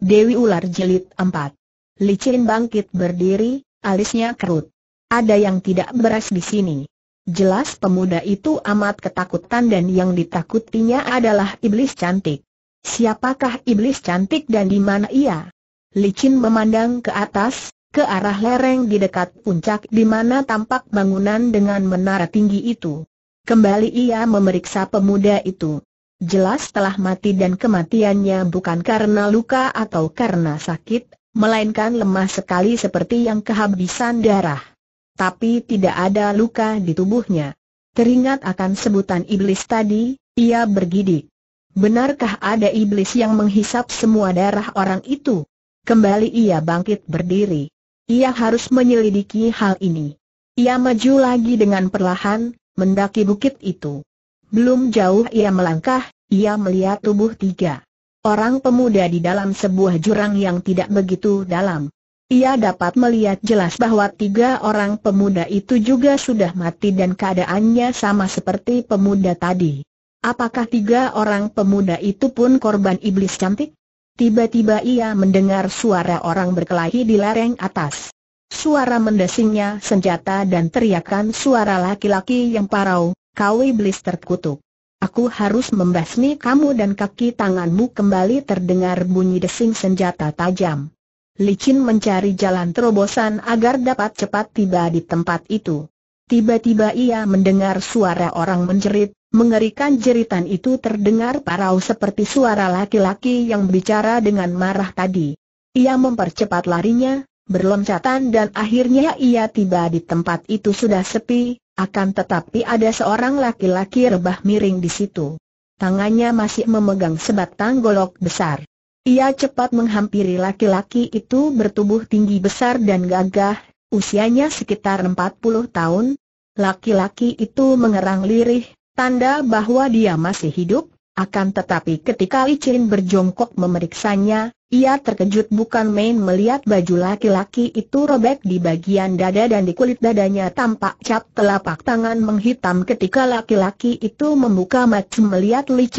Dewi Ular Jelit 4 Licin bangkit berdiri, alisnya kerut. Ada yang tidak beres di sini. Jelas pemuda itu amat ketakutan dan yang ditakutinya adalah iblis cantik. Siapakah iblis cantik dan di mana ia? Licin memandang ke atas, ke arah lereng di dekat puncak di mana tampak bangunan dengan menara tinggi itu. Kembali ia memeriksa pemuda itu jelas telah mati dan kematiannya bukan karena luka atau karena sakit, melainkan lemah sekali seperti yang kehabisan darah. Tapi tidak ada luka di tubuhnya. Teringat akan sebutan iblis tadi, ia bergidik. Benarkah ada iblis yang menghisap semua darah orang itu? Kembali ia bangkit berdiri. Ia harus menyelidiki hal ini. Ia maju lagi dengan perlahan, mendaki bukit itu. Belum jauh ia melangkah, ia melihat tubuh tiga orang pemuda di dalam sebuah jurang yang tidak begitu dalam. Ia dapat melihat jelas bahwa tiga orang pemuda itu juga sudah mati dan keadaannya sama seperti pemuda tadi. Apakah tiga orang pemuda itu pun korban iblis cantik? Tiba-tiba ia mendengar suara orang berkelahi di lereng atas. Suara mendesingnya senjata dan teriakan suara laki-laki yang parau, kau iblis terkutuk. Aku harus membasmi kamu dan kaki tanganmu kembali terdengar bunyi desing senjata tajam. Licin mencari jalan terobosan agar dapat cepat tiba di tempat itu. Tiba-tiba ia mendengar suara orang menjerit, mengerikan jeritan itu terdengar parau seperti suara laki-laki yang bicara dengan marah tadi. Ia mempercepat larinya, berloncatan dan akhirnya ia tiba di tempat itu sudah sepi, akan tetapi ada seorang laki-laki rebah miring di situ. Tangannya masih memegang sebatang golok besar. Ia cepat menghampiri laki-laki itu bertubuh tinggi besar dan gagah, usianya sekitar 40 tahun. Laki-laki itu mengerang lirih, tanda bahwa dia masih hidup, akan tetapi ketika Li berjongkok memeriksanya, ia terkejut bukan main melihat baju laki-laki itu robek di bagian dada dan di kulit dadanya tampak cap telapak tangan menghitam ketika laki-laki itu membuka mata melihat Li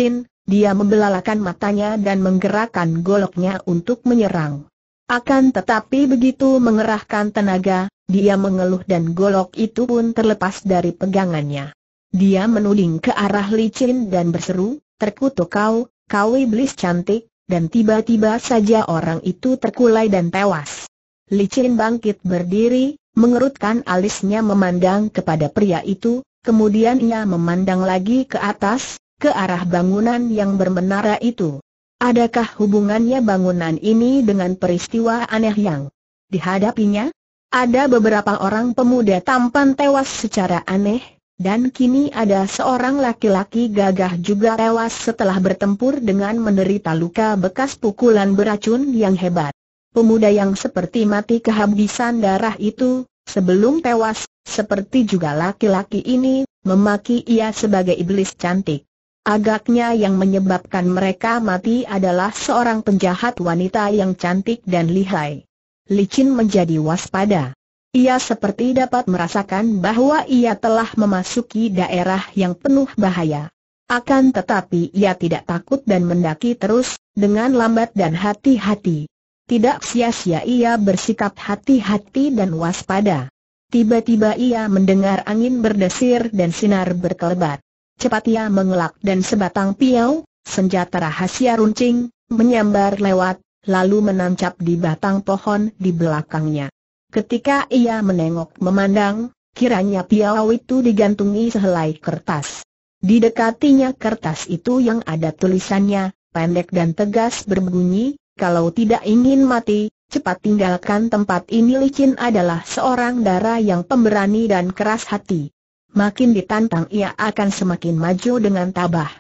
dia membelalakan matanya dan menggerakkan goloknya untuk menyerang. Akan tetapi begitu mengerahkan tenaga, dia mengeluh dan golok itu pun terlepas dari pegangannya. Dia menuding ke arah Li dan berseru, terkutuk kau, kau iblis cantik, dan tiba-tiba saja orang itu terkulai dan tewas. Licin bangkit berdiri, mengerutkan alisnya memandang kepada pria itu, kemudian ia memandang lagi ke atas, ke arah bangunan yang bermenara itu. Adakah hubungannya bangunan ini dengan peristiwa aneh yang dihadapinya? Ada beberapa orang pemuda tampan tewas secara aneh, dan kini ada seorang laki-laki gagah juga tewas setelah bertempur dengan menderita luka bekas pukulan beracun yang hebat. Pemuda yang seperti mati kehabisan darah itu, sebelum tewas, seperti juga laki-laki ini, memaki ia sebagai iblis cantik. Agaknya yang menyebabkan mereka mati adalah seorang penjahat wanita yang cantik dan lihai. Licin menjadi waspada. Ia seperti dapat merasakan bahwa ia telah memasuki daerah yang penuh bahaya. Akan tetapi ia tidak takut dan mendaki terus, dengan lambat dan hati-hati. Tidak sia-sia ia bersikap hati-hati dan waspada. Tiba-tiba ia mendengar angin berdesir dan sinar berkelebat. Cepat ia mengelak dan sebatang piau, senjata rahasia runcing, menyambar lewat, lalu menancap di batang pohon di belakangnya. Ketika ia menengok memandang, kiranya piau itu digantungi sehelai kertas. di dekatinya kertas itu yang ada tulisannya, pendek dan tegas berbunyi, kalau tidak ingin mati, cepat tinggalkan tempat ini licin adalah seorang darah yang pemberani dan keras hati. Makin ditantang ia akan semakin maju dengan tabah.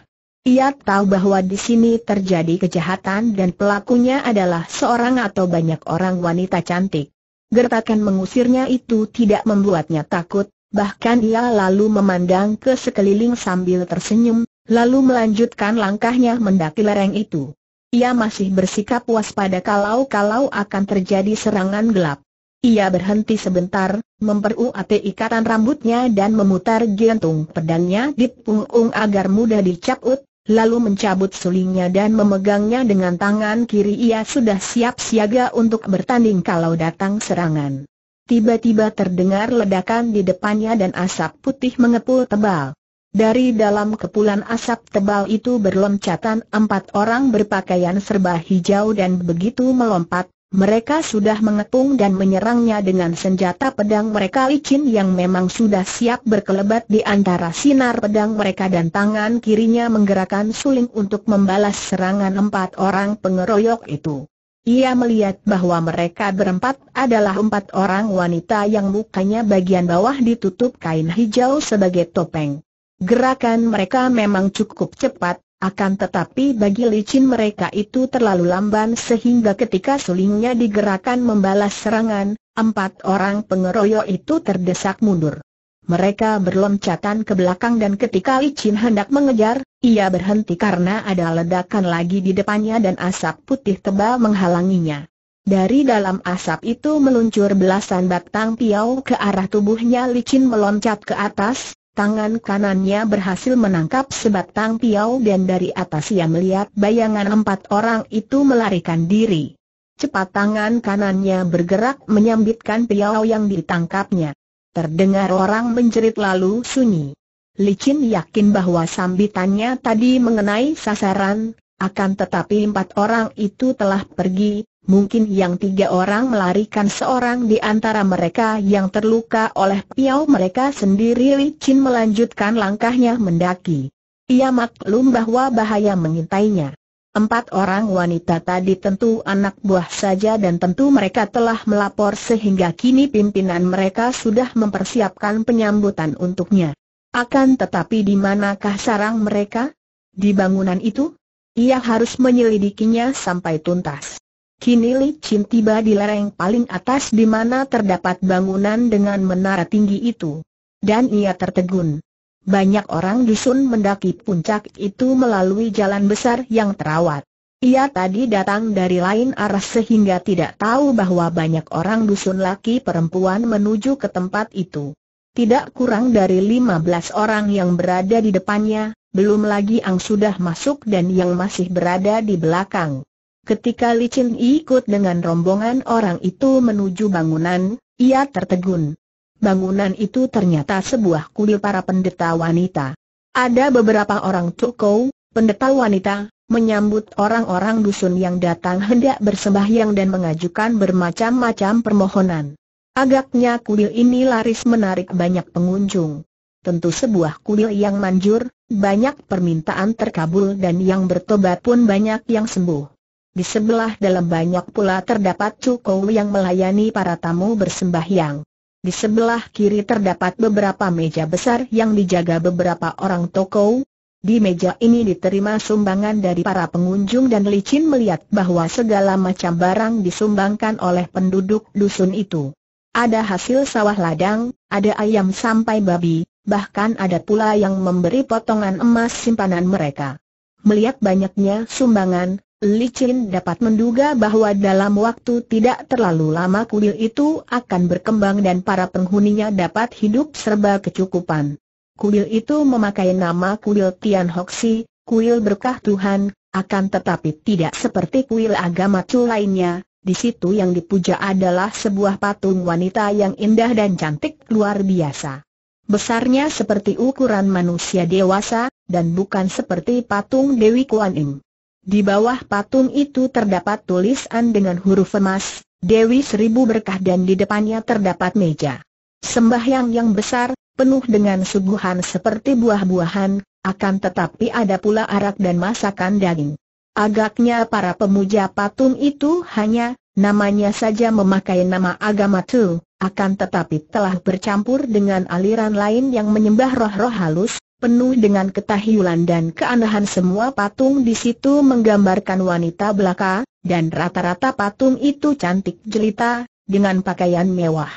Ia tahu bahwa di sini terjadi kejahatan dan pelakunya adalah seorang atau banyak orang wanita cantik. Gertakan mengusirnya itu tidak membuatnya takut, bahkan ia lalu memandang ke sekeliling sambil tersenyum, lalu melanjutkan langkahnya mendaki lereng itu. Ia masih bersikap waspada kalau-kalau akan terjadi serangan gelap. Ia berhenti sebentar, memperuat ikatan rambutnya dan memutar gantung pedangnya di punggung agar mudah dicabut, lalu mencabut sulingnya dan memegangnya dengan tangan kiri ia sudah siap siaga untuk bertanding kalau datang serangan. Tiba-tiba terdengar ledakan di depannya dan asap putih mengepul tebal. Dari dalam kepulan asap tebal itu berloncatan empat orang berpakaian serba hijau dan begitu melompat, mereka sudah mengepung dan menyerangnya dengan senjata pedang mereka licin yang memang sudah siap berkelebat di antara sinar pedang mereka dan tangan kirinya menggerakkan suling untuk membalas serangan empat orang pengeroyok itu. Ia melihat bahwa mereka berempat adalah empat orang wanita yang mukanya bagian bawah ditutup kain hijau sebagai topeng. Gerakan mereka memang cukup cepat, akan tetapi bagi licin mereka itu terlalu lamban sehingga ketika sulingnya digerakkan membalas serangan, empat orang pengeroyok itu terdesak mundur. Mereka berloncatan ke belakang dan ketika licin hendak mengejar, ia berhenti karena ada ledakan lagi di depannya dan asap putih tebal menghalanginya. Dari dalam asap itu meluncur belasan batang piau ke arah tubuhnya licin meloncat ke atas, Tangan kanannya berhasil menangkap sebatang piau dan dari atas ia melihat bayangan empat orang itu melarikan diri. Cepat tangan kanannya bergerak menyambitkan piau yang ditangkapnya. Terdengar orang menjerit lalu sunyi. Licin yakin bahwa sambitannya tadi mengenai sasaran, akan tetapi empat orang itu telah pergi, mungkin yang tiga orang melarikan seorang di antara mereka yang terluka oleh piau mereka sendiri Li Chin melanjutkan langkahnya mendaki. Ia maklum bahwa bahaya mengintainya. Empat orang wanita tadi tentu anak buah saja dan tentu mereka telah melapor sehingga kini pimpinan mereka sudah mempersiapkan penyambutan untuknya. Akan tetapi di manakah sarang mereka? Di bangunan itu? Ia harus menyelidikinya sampai tuntas. Kini Li Chin tiba di lereng paling atas di mana terdapat bangunan dengan menara tinggi itu. Dan ia tertegun. Banyak orang dusun mendaki puncak itu melalui jalan besar yang terawat. Ia tadi datang dari lain arah sehingga tidak tahu bahwa banyak orang dusun laki perempuan menuju ke tempat itu. Tidak kurang dari 15 orang yang berada di depannya, belum lagi yang sudah masuk dan yang masih berada di belakang. Ketika Li Chin ikut dengan rombongan orang itu menuju bangunan, ia tertegun. Bangunan itu ternyata sebuah kuil para pendeta wanita. Ada beberapa orang Tukou, pendeta wanita, menyambut orang-orang dusun yang datang hendak bersembahyang dan mengajukan bermacam-macam permohonan. Agaknya kuil ini laris menarik banyak pengunjung. Tentu sebuah kuil yang manjur, banyak permintaan terkabul dan yang bertobat pun banyak yang sembuh. Di sebelah dalam banyak pula terdapat cukou yang melayani para tamu bersembahyang. Di sebelah kiri terdapat beberapa meja besar yang dijaga beberapa orang toko. Di meja ini diterima sumbangan dari para pengunjung dan licin melihat bahwa segala macam barang disumbangkan oleh penduduk dusun itu. Ada hasil sawah ladang, ada ayam sampai babi, bahkan ada pula yang memberi potongan emas simpanan mereka. Melihat banyaknya sumbangan, Licin dapat menduga bahwa dalam waktu tidak terlalu lama kuil itu akan berkembang dan para penghuninya dapat hidup serba kecukupan. Kuil itu memakai nama kuil Tian Hoxi, kuil berkah Tuhan, akan tetapi tidak seperti kuil agama Chu lainnya, di situ yang dipuja adalah sebuah patung wanita yang indah dan cantik luar biasa. Besarnya seperti ukuran manusia dewasa, dan bukan seperti patung Dewi Kuan Im. Di bawah patung itu terdapat tulisan dengan huruf emas, Dewi Seribu Berkah dan di depannya terdapat meja. Sembahyang yang besar, penuh dengan suguhan seperti buah-buahan, akan tetapi ada pula arak dan masakan daging. Agaknya para pemuja patung itu hanya, namanya saja memakai nama agama tu, akan tetapi telah bercampur dengan aliran lain yang menyembah roh-roh halus, penuh dengan ketahiyulan dan keanehan semua patung di situ menggambarkan wanita belaka, dan rata-rata patung itu cantik jelita, dengan pakaian mewah.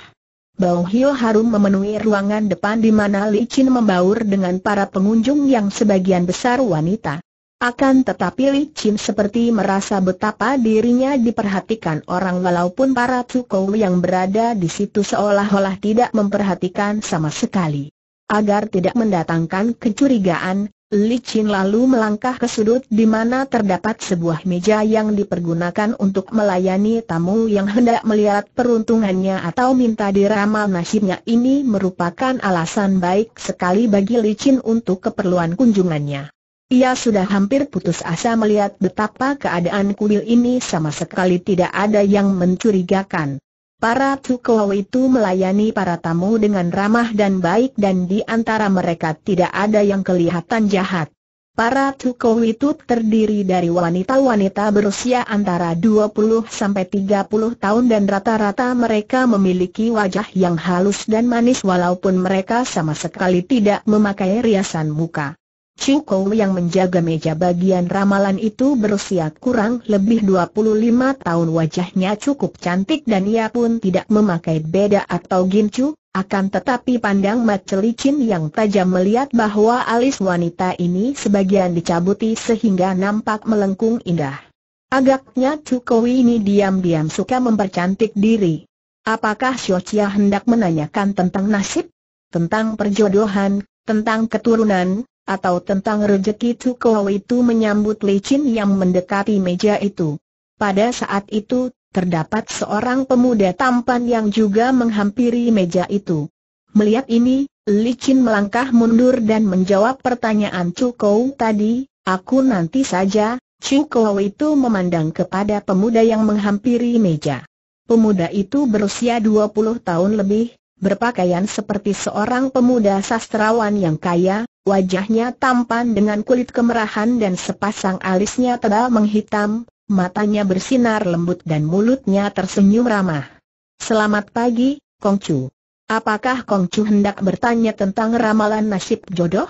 Bau Hio harum memenuhi ruangan depan di mana Li licin membaur dengan para pengunjung yang sebagian besar wanita. Akan tetapi Li Chin seperti merasa betapa dirinya diperhatikan orang walaupun para Tsukou yang berada di situ seolah-olah tidak memperhatikan sama sekali. Agar tidak mendatangkan kecurigaan, Li Qin lalu melangkah ke sudut di mana terdapat sebuah meja yang dipergunakan untuk melayani tamu yang hendak melihat peruntungannya atau minta diramal nasibnya ini merupakan alasan baik sekali bagi Li Qin untuk keperluan kunjungannya. Ia sudah hampir putus asa melihat betapa keadaan kuil ini sama sekali tidak ada yang mencurigakan. Para Tukau itu melayani para tamu dengan ramah dan baik dan di antara mereka tidak ada yang kelihatan jahat. Para Tukau itu terdiri dari wanita-wanita berusia antara 20 sampai 30 tahun dan rata-rata mereka memiliki wajah yang halus dan manis walaupun mereka sama sekali tidak memakai riasan muka. Chu Kou yang menjaga meja bagian ramalan itu berusia kurang lebih 25 tahun wajahnya cukup cantik dan ia pun tidak memakai beda atau gincu, akan tetapi pandang mata licin yang tajam melihat bahwa alis wanita ini sebagian dicabuti sehingga nampak melengkung indah. Agaknya Chu Kou ini diam-diam suka mempercantik diri. Apakah Xiochia hendak menanyakan tentang nasib? Tentang perjodohan, tentang keturunan, atau tentang rejeki Cukow itu menyambut licin yang mendekati meja itu. Pada saat itu, terdapat seorang pemuda tampan yang juga menghampiri meja itu. Melihat ini, licin melangkah mundur dan menjawab pertanyaan Cukow tadi, aku nanti saja, Cukow itu memandang kepada pemuda yang menghampiri meja. Pemuda itu berusia 20 tahun lebih, berpakaian seperti seorang pemuda sastrawan yang kaya, wajahnya tampan dengan kulit kemerahan dan sepasang alisnya tebal menghitam, matanya bersinar lembut dan mulutnya tersenyum ramah. Selamat pagi, Kongcu. Apakah Kongcu hendak bertanya tentang ramalan nasib jodoh?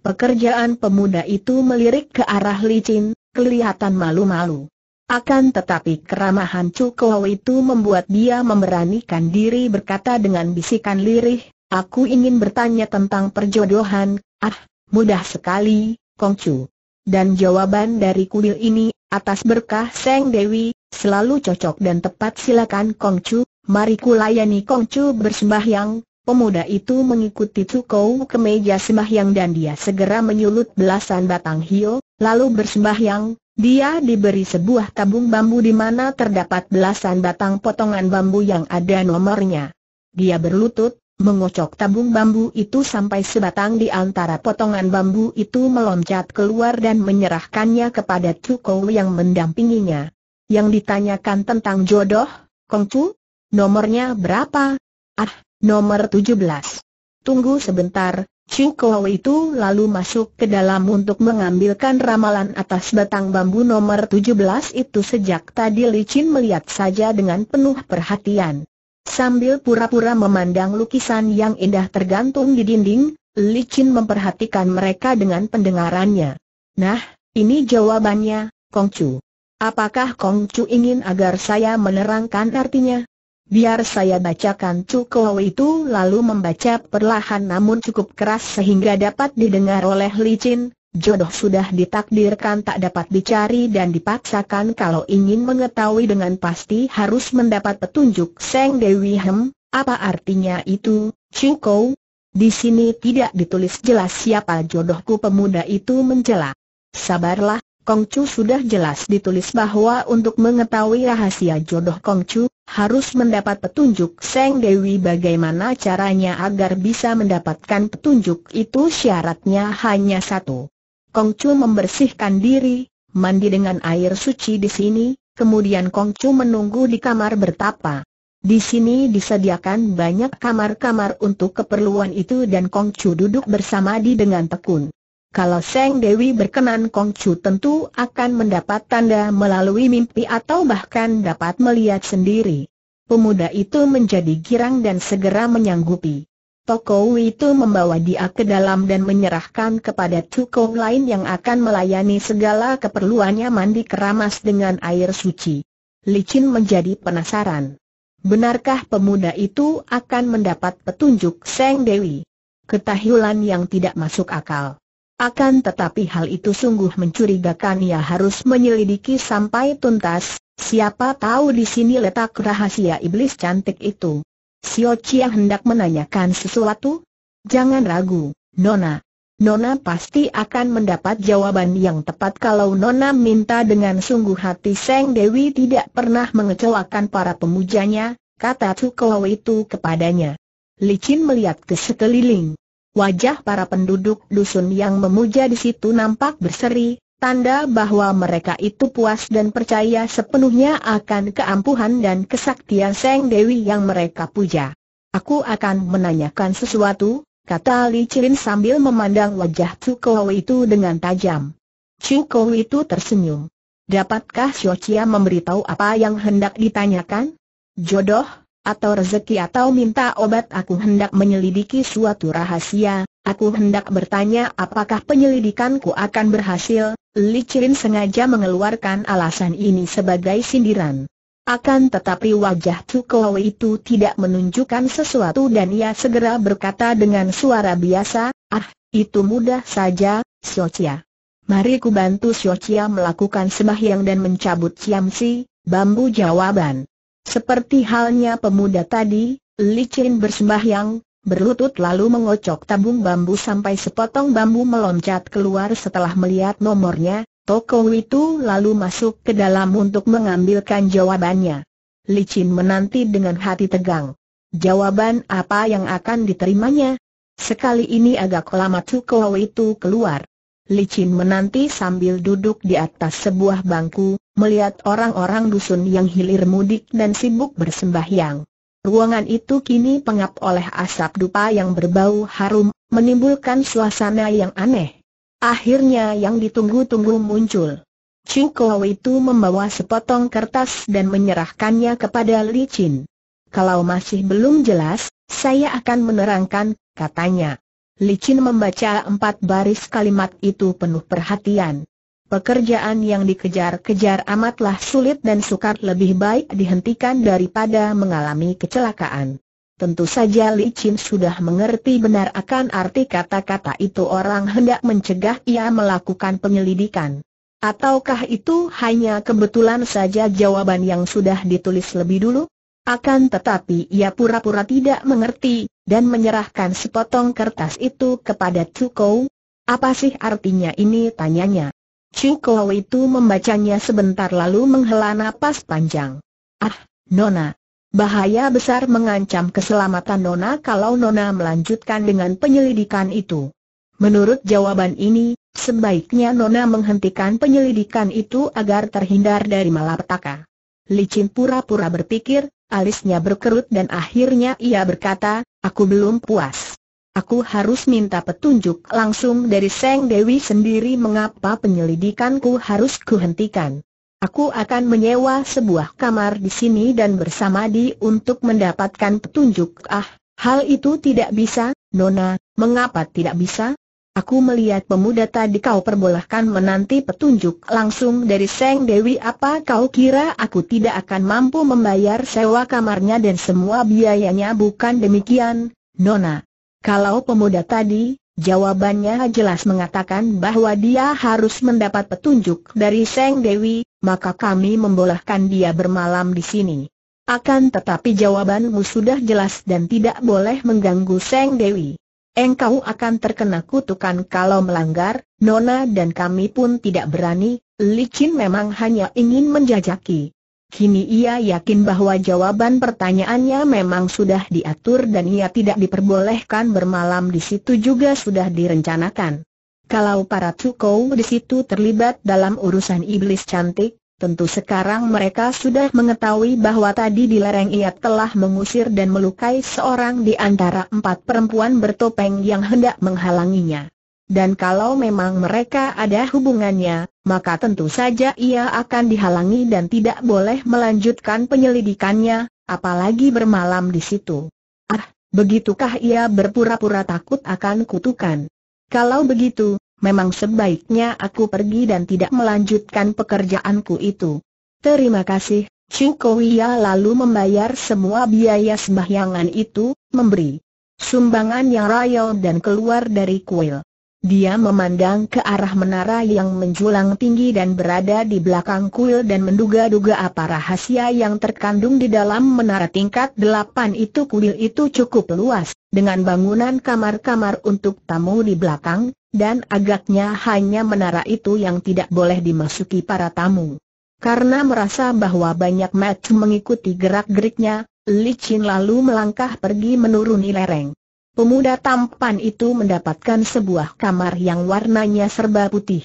Pekerjaan pemuda itu melirik ke arah licin, kelihatan malu-malu. Akan tetapi keramahan Cukow itu membuat dia memberanikan diri berkata dengan bisikan lirih, aku ingin bertanya tentang perjodohan, ah, mudah sekali, Kong Chu. Dan jawaban dari kuil ini, atas berkah Seng Dewi, selalu cocok dan tepat silakan Kong Chu, mari kulayani Kongcu bersembahyang, Pemuda itu mengikuti Cukou ke meja sembahyang dan dia segera menyulut belasan batang hio, lalu bersembahyang, dia diberi sebuah tabung bambu di mana terdapat belasan batang potongan bambu yang ada nomornya. Dia berlutut, mengocok tabung bambu itu sampai sebatang di antara potongan bambu itu meloncat keluar dan menyerahkannya kepada Cukou yang mendampinginya. Yang ditanyakan tentang jodoh, Kong Chu, nomornya berapa? Ah, nomor 17. Tunggu sebentar, Chukou itu lalu masuk ke dalam untuk mengambilkan ramalan atas batang bambu nomor 17 itu sejak tadi licin melihat saja dengan penuh perhatian. Sambil pura-pura memandang lukisan yang indah tergantung di dinding, licin memperhatikan mereka dengan pendengarannya. Nah, ini jawabannya, Kong Chu. Apakah Kong Chu ingin agar saya menerangkan artinya? Biar saya bacakan cukau itu lalu membaca perlahan namun cukup keras sehingga dapat didengar oleh licin. Jodoh sudah ditakdirkan tak dapat dicari dan dipaksakan kalau ingin mengetahui dengan pasti harus mendapat petunjuk Seng Dewi Hem, apa artinya itu, cukau? Di sini tidak ditulis jelas siapa jodohku pemuda itu menjelak. Sabarlah, Kongcu sudah jelas ditulis bahwa untuk mengetahui rahasia jodoh Kongcu, harus mendapat petunjuk Seng Dewi bagaimana caranya agar bisa mendapatkan petunjuk itu syaratnya hanya satu. Kongcu membersihkan diri, mandi dengan air suci di sini, kemudian Kongcu menunggu di kamar bertapa. Di sini disediakan banyak kamar-kamar untuk keperluan itu dan Kongcu duduk bersama di dengan tekun kalau Seng Dewi berkenan Kong Chu tentu akan mendapat tanda melalui mimpi atau bahkan dapat melihat sendiri. Pemuda itu menjadi girang dan segera menyanggupi. Toko itu membawa dia ke dalam dan menyerahkan kepada tukang lain yang akan melayani segala keperluannya mandi keramas dengan air suci. Licin menjadi penasaran. Benarkah pemuda itu akan mendapat petunjuk Seng Dewi? Ketahuilan yang tidak masuk akal. Akan tetapi hal itu sungguh mencurigakan ia harus menyelidiki sampai tuntas, siapa tahu di sini letak rahasia iblis cantik itu. Sio Chia hendak menanyakan sesuatu? Jangan ragu, Nona. Nona pasti akan mendapat jawaban yang tepat kalau Nona minta dengan sungguh hati Seng Dewi tidak pernah mengecewakan para pemujanya, kata Cukow itu kepadanya. Licin melihat ke sekeliling. Wajah para penduduk dusun yang memuja di situ nampak berseri, tanda bahwa mereka itu puas dan percaya sepenuhnya akan keampuhan dan kesaktian Seng Dewi yang mereka puja. Aku akan menanyakan sesuatu, kata Li Cilin sambil memandang wajah Cukow itu dengan tajam. Cukow itu tersenyum. Dapatkah Xiao Chia memberitahu apa yang hendak ditanyakan? Jodoh, atau rezeki atau minta obat aku hendak menyelidiki suatu rahasia, aku hendak bertanya apakah penyelidikanku akan berhasil, Li Chirin sengaja mengeluarkan alasan ini sebagai sindiran. Akan tetapi wajah Cukow itu tidak menunjukkan sesuatu dan ia segera berkata dengan suara biasa, ah, itu mudah saja, Xiaochia. Mari ku bantu Xiaochia melakukan sembahyang dan mencabut ciamsi, bambu jawaban. Seperti halnya pemuda tadi, licin bersembahyang, berlutut lalu mengocok tabung bambu sampai sepotong bambu meloncat keluar setelah melihat nomornya, Toko itu lalu masuk ke dalam untuk mengambilkan jawabannya. Licin menanti dengan hati tegang. Jawaban apa yang akan diterimanya? Sekali ini agak lama Toko itu keluar. Licin menanti sambil duduk di atas sebuah bangku, melihat orang-orang dusun yang hilir mudik dan sibuk bersembahyang. Ruangan itu kini pengap oleh asap dupa yang berbau harum, menimbulkan suasana yang aneh. Akhirnya yang ditunggu-tunggu muncul. Cingko itu membawa sepotong kertas dan menyerahkannya kepada Licin. Kalau masih belum jelas, saya akan menerangkan, katanya. Licin membaca empat baris kalimat itu penuh perhatian. Pekerjaan yang dikejar-kejar amatlah sulit dan sukar lebih baik dihentikan daripada mengalami kecelakaan. Tentu saja Li sudah mengerti benar akan arti kata-kata itu orang hendak mencegah ia melakukan penyelidikan. Ataukah itu hanya kebetulan saja jawaban yang sudah ditulis lebih dulu? Akan tetapi ia pura-pura tidak mengerti, dan menyerahkan sepotong kertas itu kepada Cukou. Apa sih artinya ini tanyanya? Cukou itu membacanya sebentar lalu menghela napas panjang. Ah, Nona. Bahaya besar mengancam keselamatan Nona kalau Nona melanjutkan dengan penyelidikan itu. Menurut jawaban ini, sebaiknya Nona menghentikan penyelidikan itu agar terhindar dari malapetaka. Licin pura-pura berpikir, alisnya berkerut dan akhirnya ia berkata, aku belum puas. Aku harus minta petunjuk langsung dari Seng Dewi sendiri mengapa penyelidikanku harus kuhentikan. Aku akan menyewa sebuah kamar di sini dan bersama di untuk mendapatkan petunjuk. Ah, hal itu tidak bisa, Nona, mengapa tidak bisa? Aku melihat pemuda tadi kau perbolehkan menanti petunjuk langsung dari Seng Dewi Apa kau kira aku tidak akan mampu membayar sewa kamarnya dan semua biayanya bukan demikian, Nona? Kalau pemuda tadi, jawabannya jelas mengatakan bahwa dia harus mendapat petunjuk dari Seng Dewi, maka kami membolehkan dia bermalam di sini. Akan tetapi jawabanmu sudah jelas dan tidak boleh mengganggu Seng Dewi engkau akan terkena kutukan kalau melanggar, Nona dan kami pun tidak berani, Licin memang hanya ingin menjajaki. Kini ia yakin bahwa jawaban pertanyaannya memang sudah diatur dan ia tidak diperbolehkan bermalam di situ juga sudah direncanakan. Kalau para cukou di situ terlibat dalam urusan iblis cantik, Tentu sekarang mereka sudah mengetahui bahwa tadi di lereng ia telah mengusir dan melukai seorang di antara empat perempuan bertopeng yang hendak menghalanginya. Dan kalau memang mereka ada hubungannya, maka tentu saja ia akan dihalangi dan tidak boleh melanjutkan penyelidikannya, apalagi bermalam di situ. Ah, begitukah ia berpura-pura takut akan kutukan? Kalau begitu, memang sebaiknya aku pergi dan tidak melanjutkan pekerjaanku itu. Terima kasih, Chukowiya lalu membayar semua biaya sembahyangan itu, memberi sumbangan yang rayau dan keluar dari kuil. Dia memandang ke arah menara yang menjulang tinggi dan berada di belakang kuil dan menduga-duga apa rahasia yang terkandung di dalam menara tingkat delapan itu kuil itu cukup luas dengan bangunan kamar-kamar untuk tamu di belakang, dan agaknya hanya menara itu yang tidak boleh dimasuki para tamu. Karena merasa bahwa banyak match mengikuti gerak-geriknya, Licin lalu melangkah pergi menuruni lereng. Pemuda tampan itu mendapatkan sebuah kamar yang warnanya serba putih.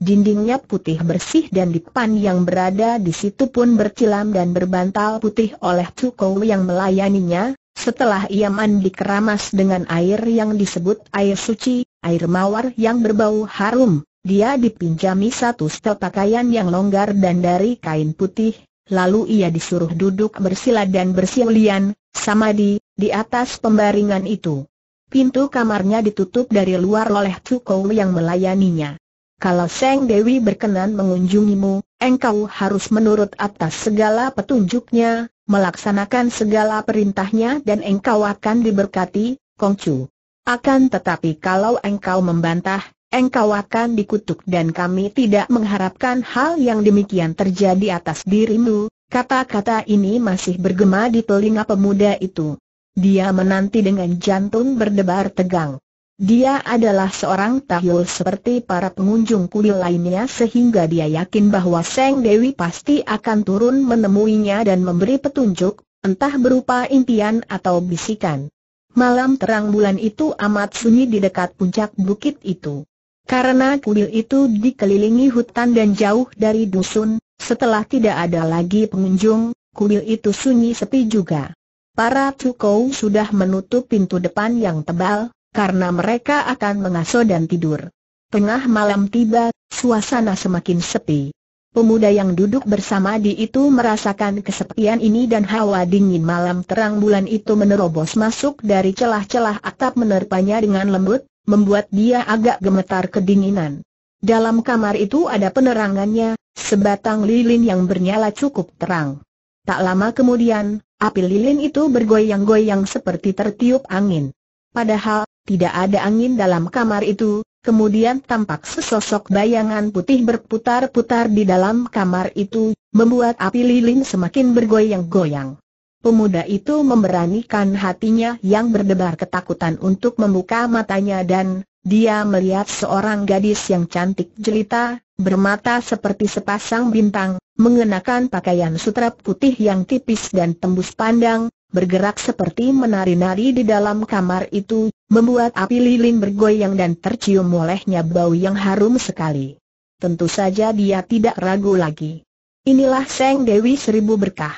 Dindingnya putih bersih dan dipan yang berada di situ pun bercilam dan berbantal putih oleh Cukou yang melayaninya, setelah ia mandi keramas dengan air yang disebut air suci, air mawar yang berbau harum, dia dipinjami satu setel pakaian yang longgar dan dari kain putih, lalu ia disuruh duduk bersila dan bersiulian, samadi, di atas pembaringan itu. Pintu kamarnya ditutup dari luar oleh Tukou yang melayaninya. Kalau Seng Dewi berkenan mengunjungimu, engkau harus menurut atas segala petunjuknya, melaksanakan segala perintahnya dan engkau akan diberkati, Kongcu. Akan tetapi kalau engkau membantah, engkau akan dikutuk dan kami tidak mengharapkan hal yang demikian terjadi atas dirimu, kata-kata ini masih bergema di telinga pemuda itu. Dia menanti dengan jantung berdebar tegang. Dia adalah seorang tahyul seperti para pengunjung kuil lainnya sehingga dia yakin bahwa Seng Dewi pasti akan turun menemuinya dan memberi petunjuk, entah berupa impian atau bisikan. Malam terang bulan itu amat sunyi di dekat puncak bukit itu. Karena kuil itu dikelilingi hutan dan jauh dari dusun, setelah tidak ada lagi pengunjung, kuil itu sunyi sepi juga. Para Cukou sudah menutup pintu depan yang tebal, karena mereka akan mengasuh dan tidur. Tengah malam tiba, suasana semakin sepi. Pemuda yang duduk bersama di itu merasakan kesepian ini dan hawa dingin malam terang bulan itu menerobos masuk dari celah-celah atap menerpanya dengan lembut, membuat dia agak gemetar kedinginan. Dalam kamar itu ada penerangannya, sebatang lilin yang bernyala cukup terang. Tak lama kemudian, api lilin itu bergoyang-goyang seperti tertiup angin. Padahal, tidak ada angin dalam kamar itu, kemudian tampak sesosok bayangan putih berputar-putar di dalam kamar itu, membuat api lilin semakin bergoyang-goyang. Pemuda itu memberanikan hatinya yang berdebar ketakutan untuk membuka matanya dan, dia melihat seorang gadis yang cantik jelita, bermata seperti sepasang bintang, mengenakan pakaian sutra putih yang tipis dan tembus pandang, bergerak seperti menari-nari di dalam kamar itu, membuat api lilin bergoyang dan tercium olehnya bau yang harum sekali. Tentu saja dia tidak ragu lagi. Inilah Seng Dewi Seribu Berkah.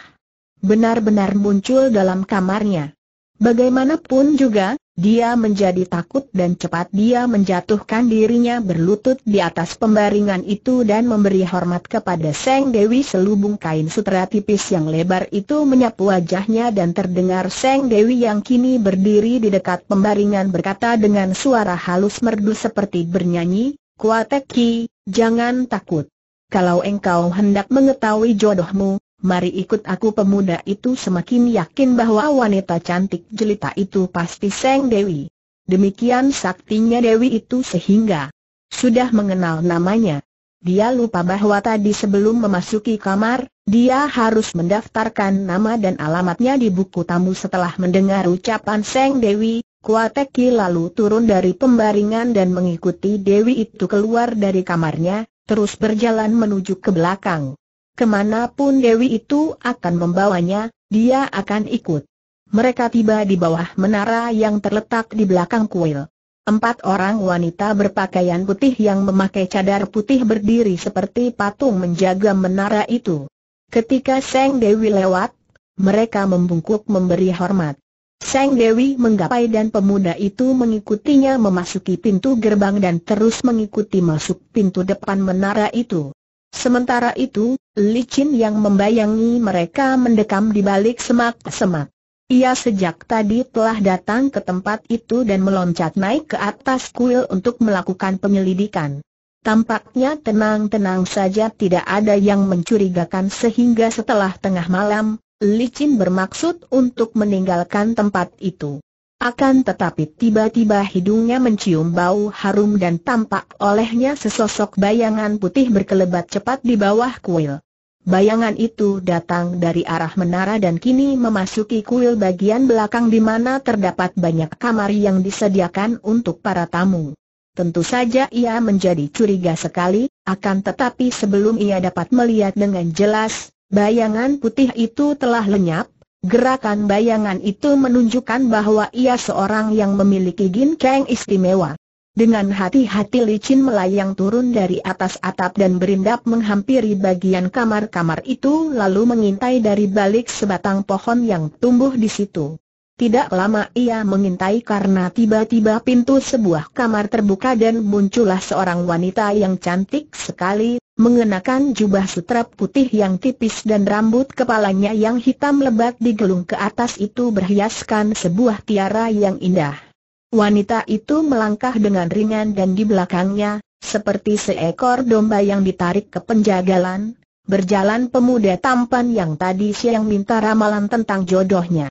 Benar-benar muncul dalam kamarnya. Bagaimanapun juga, dia menjadi takut dan cepat dia menjatuhkan dirinya berlutut di atas pembaringan itu dan memberi hormat kepada Seng Dewi selubung kain sutra tipis yang lebar itu menyapu wajahnya dan terdengar Seng Dewi yang kini berdiri di dekat pembaringan berkata dengan suara halus merdu seperti bernyanyi, Kuateki, jangan takut. Kalau engkau hendak mengetahui jodohmu, mari ikut aku pemuda itu semakin yakin bahwa wanita cantik jelita itu pasti Seng Dewi. Demikian saktinya Dewi itu sehingga sudah mengenal namanya. Dia lupa bahwa tadi sebelum memasuki kamar, dia harus mendaftarkan nama dan alamatnya di buku tamu setelah mendengar ucapan Seng Dewi, Kuateki lalu turun dari pembaringan dan mengikuti Dewi itu keluar dari kamarnya, terus berjalan menuju ke belakang. Kemanapun Dewi itu akan membawanya, dia akan ikut. Mereka tiba di bawah menara yang terletak di belakang kuil. Empat orang wanita berpakaian putih yang memakai cadar putih berdiri seperti patung menjaga menara itu. Ketika Seng Dewi lewat, mereka membungkuk memberi hormat. Seng Dewi menggapai dan pemuda itu mengikutinya memasuki pintu gerbang dan terus mengikuti masuk pintu depan menara itu. Sementara itu, licin yang membayangi mereka mendekam di balik semak-semak. Ia sejak tadi telah datang ke tempat itu dan meloncat naik ke atas kuil untuk melakukan penyelidikan. Tampaknya tenang-tenang saja tidak ada yang mencurigakan sehingga setelah tengah malam, Licin bermaksud untuk meninggalkan tempat itu. Akan tetapi tiba-tiba hidungnya mencium bau harum dan tampak olehnya sesosok bayangan putih berkelebat cepat di bawah kuil. Bayangan itu datang dari arah menara dan kini memasuki kuil bagian belakang di mana terdapat banyak kamar yang disediakan untuk para tamu. Tentu saja ia menjadi curiga sekali, akan tetapi sebelum ia dapat melihat dengan jelas, bayangan putih itu telah lenyap, Gerakan bayangan itu menunjukkan bahwa ia seorang yang memiliki ginkeng istimewa. Dengan hati-hati licin melayang turun dari atas atap dan berindap menghampiri bagian kamar-kamar itu lalu mengintai dari balik sebatang pohon yang tumbuh di situ. Tidak lama ia mengintai karena tiba-tiba pintu sebuah kamar terbuka dan muncullah seorang wanita yang cantik sekali mengenakan jubah sutra putih yang tipis dan rambut kepalanya yang hitam lebat digelung ke atas itu berhiaskan sebuah tiara yang indah. Wanita itu melangkah dengan ringan dan di belakangnya, seperti seekor domba yang ditarik ke penjagalan, berjalan pemuda tampan yang tadi siang minta ramalan tentang jodohnya.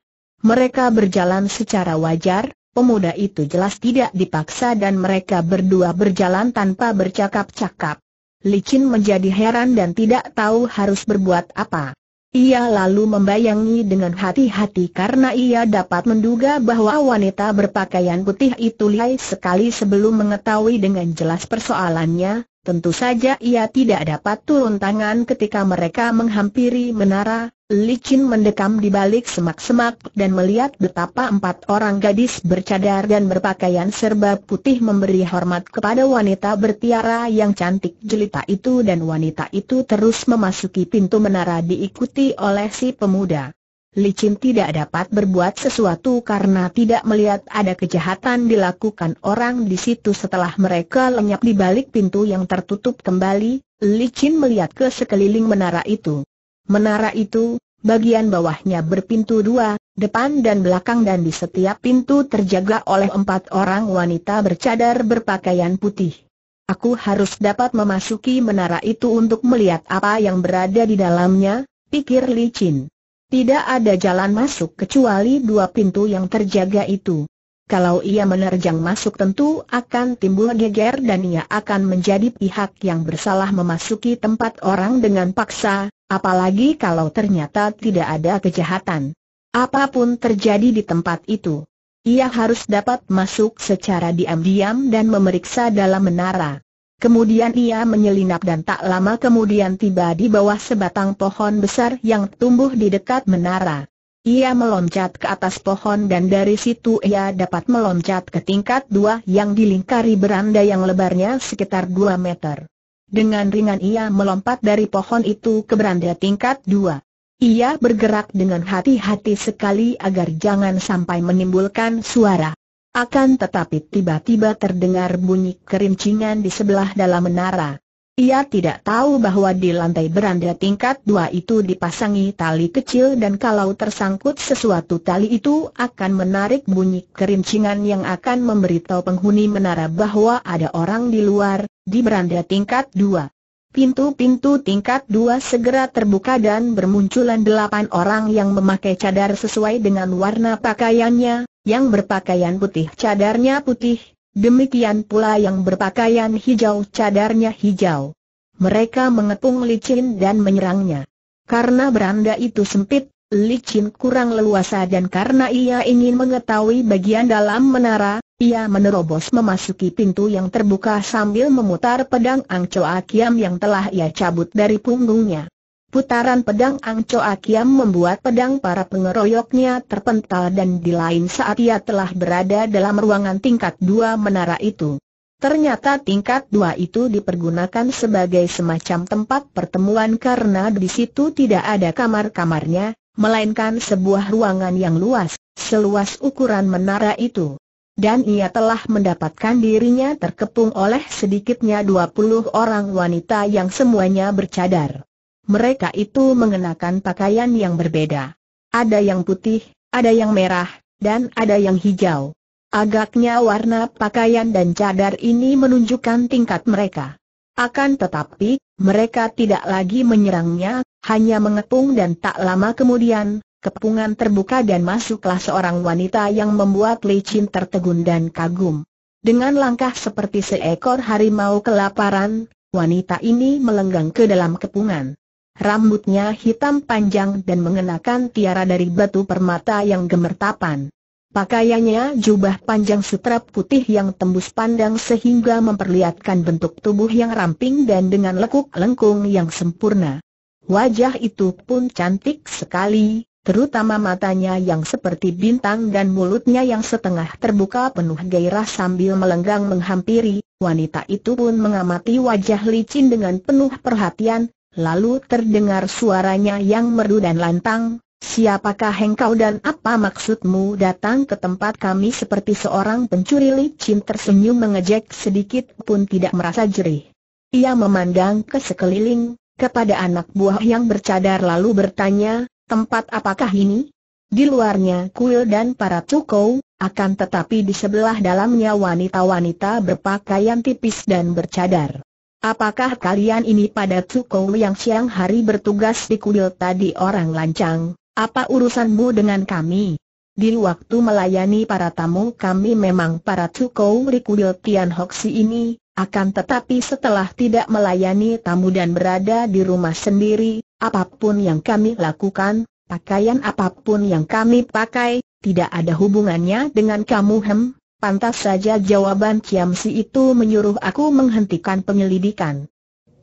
Mereka berjalan secara wajar, pemuda itu jelas tidak dipaksa dan mereka berdua berjalan tanpa bercakap-cakap. Licin menjadi heran dan tidak tahu harus berbuat apa. Ia lalu membayangi dengan hati-hati karena ia dapat menduga bahwa wanita berpakaian putih itu lihai sekali sebelum mengetahui dengan jelas persoalannya, Tentu saja ia tidak dapat turun tangan ketika mereka menghampiri menara, licin mendekam di balik semak-semak dan melihat betapa empat orang gadis bercadar dan berpakaian serba putih memberi hormat kepada wanita bertiara yang cantik jelita itu dan wanita itu terus memasuki pintu menara diikuti oleh si pemuda. Licin tidak dapat berbuat sesuatu karena tidak melihat ada kejahatan dilakukan orang di situ setelah mereka lenyap di balik pintu yang tertutup kembali, Licin melihat ke sekeliling menara itu. Menara itu, bagian bawahnya berpintu dua, depan dan belakang dan di setiap pintu terjaga oleh empat orang wanita bercadar berpakaian putih. Aku harus dapat memasuki menara itu untuk melihat apa yang berada di dalamnya, pikir Licin. Tidak ada jalan masuk kecuali dua pintu yang terjaga itu. Kalau ia menerjang masuk tentu akan timbul geger dan ia akan menjadi pihak yang bersalah memasuki tempat orang dengan paksa, apalagi kalau ternyata tidak ada kejahatan. Apapun terjadi di tempat itu, ia harus dapat masuk secara diam-diam dan memeriksa dalam menara. Kemudian ia menyelinap dan tak lama kemudian tiba di bawah sebatang pohon besar yang tumbuh di dekat menara. Ia meloncat ke atas pohon dan dari situ ia dapat meloncat ke tingkat dua yang dilingkari beranda yang lebarnya sekitar 2 meter. Dengan ringan ia melompat dari pohon itu ke beranda tingkat dua. Ia bergerak dengan hati-hati sekali agar jangan sampai menimbulkan suara. Akan tetapi tiba-tiba terdengar bunyi kerincingan di sebelah dalam menara. Ia tidak tahu bahwa di lantai beranda tingkat dua itu dipasangi tali kecil dan kalau tersangkut sesuatu tali itu akan menarik bunyi kerincingan yang akan memberitahu penghuni menara bahwa ada orang di luar, di beranda tingkat dua. Pintu-pintu tingkat dua segera terbuka dan bermunculan delapan orang yang memakai cadar sesuai dengan warna pakaiannya, yang berpakaian putih cadarnya putih, demikian pula yang berpakaian hijau cadarnya hijau. Mereka mengepung licin dan menyerangnya. Karena beranda itu sempit, licin kurang leluasa dan karena ia ingin mengetahui bagian dalam menara, ia menerobos memasuki pintu yang terbuka sambil memutar pedang Angcoa Kiam yang telah ia cabut dari punggungnya. Putaran pedang Angco Akiam membuat pedang para pengeroyoknya terpental dan di lain saat ia telah berada dalam ruangan tingkat dua menara itu. Ternyata tingkat dua itu dipergunakan sebagai semacam tempat pertemuan karena di situ tidak ada kamar-kamarnya, melainkan sebuah ruangan yang luas, seluas ukuran menara itu. Dan ia telah mendapatkan dirinya terkepung oleh sedikitnya 20 orang wanita yang semuanya bercadar. Mereka itu mengenakan pakaian yang berbeda. Ada yang putih, ada yang merah, dan ada yang hijau. Agaknya warna pakaian dan cadar ini menunjukkan tingkat mereka. Akan tetapi, mereka tidak lagi menyerangnya, hanya mengepung dan tak lama kemudian, kepungan terbuka dan masuklah seorang wanita yang membuat licin tertegun dan kagum. Dengan langkah seperti seekor harimau kelaparan, wanita ini melenggang ke dalam kepungan. Rambutnya hitam panjang dan mengenakan tiara dari batu permata yang gemertapan. Pakaiannya jubah panjang sutra putih yang tembus pandang sehingga memperlihatkan bentuk tubuh yang ramping dan dengan lekuk lengkung yang sempurna. Wajah itu pun cantik sekali, terutama matanya yang seperti bintang dan mulutnya yang setengah terbuka penuh gairah sambil melenggang menghampiri, wanita itu pun mengamati wajah licin dengan penuh perhatian, lalu terdengar suaranya yang merdu dan lantang, Siapakah engkau dan apa maksudmu datang ke tempat kami seperti seorang pencuri licin tersenyum mengejek sedikit pun tidak merasa jerih. Ia memandang ke sekeliling, kepada anak buah yang bercadar lalu bertanya, tempat apakah ini? Di luarnya kuil dan para cukau, akan tetapi di sebelah dalamnya wanita-wanita berpakaian tipis dan bercadar. Apakah kalian ini pada Tsukou yang siang hari bertugas di kuil tadi orang lancang? Apa urusanmu dengan kami? Di waktu melayani para tamu kami memang para Tsukou di kuil Tian ini, akan tetapi setelah tidak melayani tamu dan berada di rumah sendiri, apapun yang kami lakukan, pakaian apapun yang kami pakai, tidak ada hubungannya dengan kamu hem? Pantas saja jawaban Kiamsi itu menyuruh aku menghentikan penyelidikan.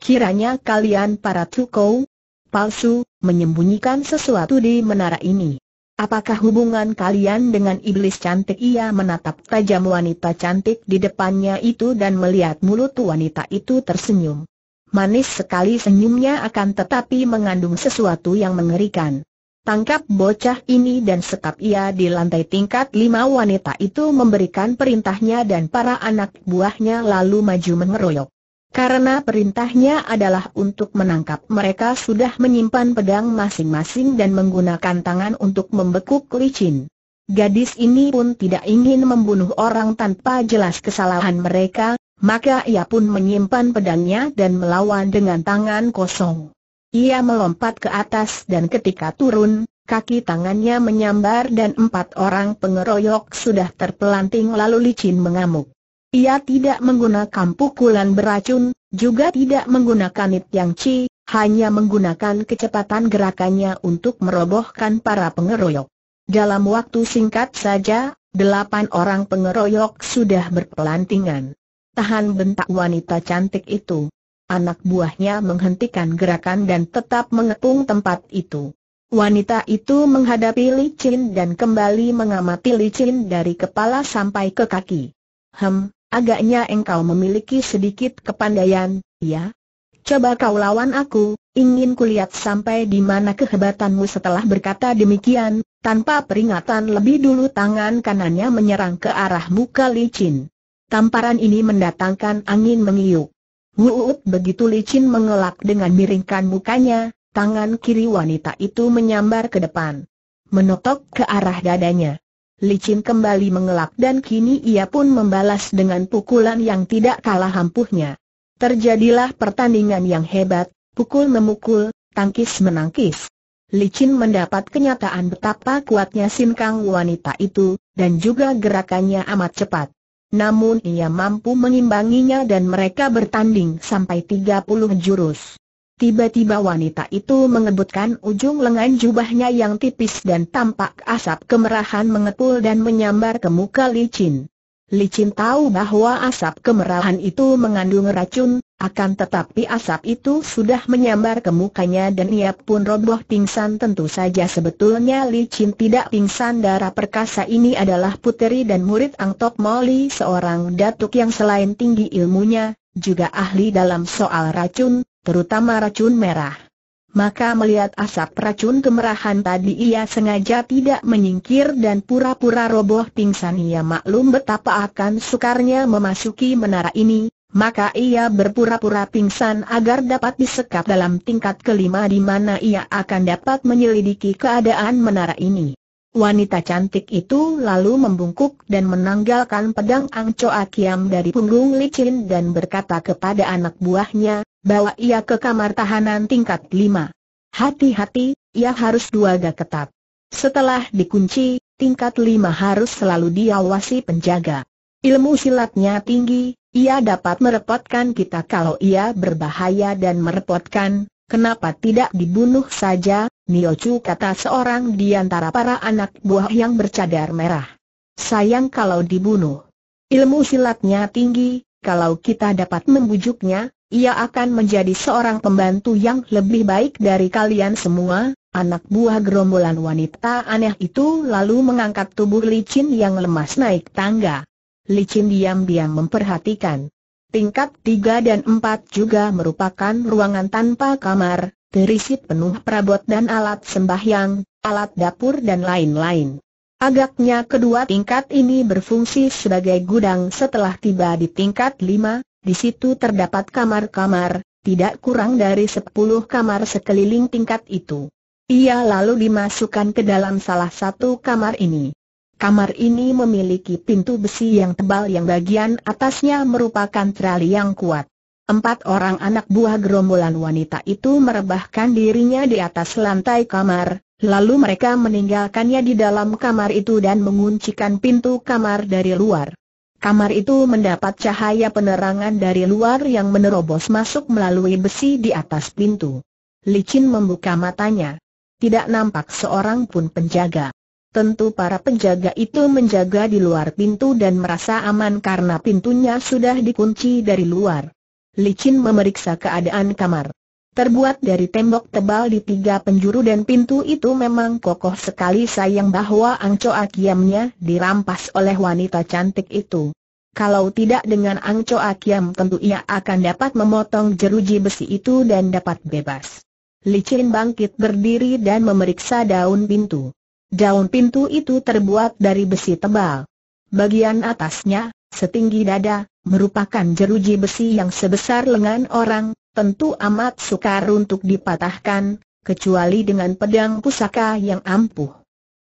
Kiranya kalian para tukau, palsu, menyembunyikan sesuatu di menara ini. Apakah hubungan kalian dengan iblis cantik? Ia menatap tajam wanita cantik di depannya itu dan melihat mulut wanita itu tersenyum. Manis sekali senyumnya akan tetapi mengandung sesuatu yang mengerikan. Tangkap bocah ini dan sekap ia di lantai tingkat lima wanita itu memberikan perintahnya dan para anak buahnya lalu maju mengeroyok. Karena perintahnya adalah untuk menangkap mereka sudah menyimpan pedang masing-masing dan menggunakan tangan untuk membekuk licin. Gadis ini pun tidak ingin membunuh orang tanpa jelas kesalahan mereka, maka ia pun menyimpan pedangnya dan melawan dengan tangan kosong. Ia melompat ke atas dan ketika turun, kaki tangannya menyambar dan empat orang pengeroyok sudah terpelanting lalu licin mengamuk. Ia tidak menggunakan pukulan beracun, juga tidak menggunakan it yang ci, hanya menggunakan kecepatan gerakannya untuk merobohkan para pengeroyok. Dalam waktu singkat saja, delapan orang pengeroyok sudah berpelantingan. Tahan bentak wanita cantik itu anak buahnya menghentikan gerakan dan tetap mengepung tempat itu. Wanita itu menghadapi licin dan kembali mengamati licin dari kepala sampai ke kaki. Hem, agaknya engkau memiliki sedikit kepandaian, ya? Coba kau lawan aku, ingin kulihat sampai di mana kehebatanmu setelah berkata demikian, tanpa peringatan lebih dulu tangan kanannya menyerang ke arah muka licin. Tamparan ini mendatangkan angin mengiuk. Wuut begitu licin mengelak dengan miringkan mukanya, tangan kiri wanita itu menyambar ke depan. Menotok ke arah dadanya. Licin kembali mengelak dan kini ia pun membalas dengan pukulan yang tidak kalah ampuhnya. Terjadilah pertandingan yang hebat, pukul memukul, tangkis menangkis. Licin mendapat kenyataan betapa kuatnya sinkang wanita itu, dan juga gerakannya amat cepat namun ia mampu mengimbanginya dan mereka bertanding sampai 30 jurus. Tiba-tiba wanita itu mengebutkan ujung lengan jubahnya yang tipis dan tampak asap kemerahan mengepul dan menyambar ke muka licin. Licin tahu bahwa asap kemerahan itu mengandung racun, akan tetapi asap itu sudah menyambar ke mukanya dan ia pun roboh pingsan tentu saja sebetulnya Licin tidak pingsan darah perkasa ini adalah puteri dan murid Angtok Moli seorang datuk yang selain tinggi ilmunya, juga ahli dalam soal racun, terutama racun merah. Maka melihat asap racun kemerahan tadi ia sengaja tidak menyingkir dan pura-pura roboh pingsan ia maklum betapa akan sukarnya memasuki menara ini, maka ia berpura-pura pingsan agar dapat disekap dalam tingkat kelima di mana ia akan dapat menyelidiki keadaan menara ini. Wanita cantik itu lalu membungkuk dan menanggalkan pedang Angco Akiam dari punggung licin dan berkata kepada anak buahnya, Bawa ia ke kamar tahanan tingkat lima. Hati-hati, ia harus dua gak ketat. Setelah dikunci, tingkat lima harus selalu diawasi penjaga. Ilmu silatnya tinggi, ia dapat merepotkan kita kalau ia berbahaya dan merepotkan, kenapa tidak dibunuh saja, Niochu kata seorang di antara para anak buah yang bercadar merah. Sayang kalau dibunuh. Ilmu silatnya tinggi, kalau kita dapat membujuknya, ia akan menjadi seorang pembantu yang lebih baik dari kalian semua, anak buah gerombolan wanita aneh itu lalu mengangkat tubuh licin yang lemas naik tangga. Licin diam-diam memperhatikan. Tingkat tiga dan empat juga merupakan ruangan tanpa kamar, terisi penuh perabot dan alat sembahyang, alat dapur dan lain-lain. Agaknya kedua tingkat ini berfungsi sebagai gudang setelah tiba di tingkat 5, di situ terdapat kamar-kamar, tidak kurang dari sepuluh kamar sekeliling tingkat itu. Ia lalu dimasukkan ke dalam salah satu kamar ini. Kamar ini memiliki pintu besi yang tebal yang bagian atasnya merupakan trali yang kuat. Empat orang anak buah gerombolan wanita itu merebahkan dirinya di atas lantai kamar, lalu mereka meninggalkannya di dalam kamar itu dan menguncikan pintu kamar dari luar. Kamar itu mendapat cahaya penerangan dari luar yang menerobos masuk melalui besi di atas pintu. Licin membuka matanya. Tidak nampak seorang pun penjaga. Tentu para penjaga itu menjaga di luar pintu dan merasa aman karena pintunya sudah dikunci dari luar. Licin memeriksa keadaan kamar. Terbuat dari tembok tebal di tiga penjuru dan pintu itu memang kokoh sekali sayang bahwa Angcoa Kiamnya dirampas oleh wanita cantik itu. Kalau tidak dengan Angcoa Kiam tentu ia akan dapat memotong jeruji besi itu dan dapat bebas. Licin bangkit berdiri dan memeriksa daun pintu. Daun pintu itu terbuat dari besi tebal. Bagian atasnya, setinggi dada, merupakan jeruji besi yang sebesar lengan orang, tentu amat sukar untuk dipatahkan, kecuali dengan pedang pusaka yang ampuh.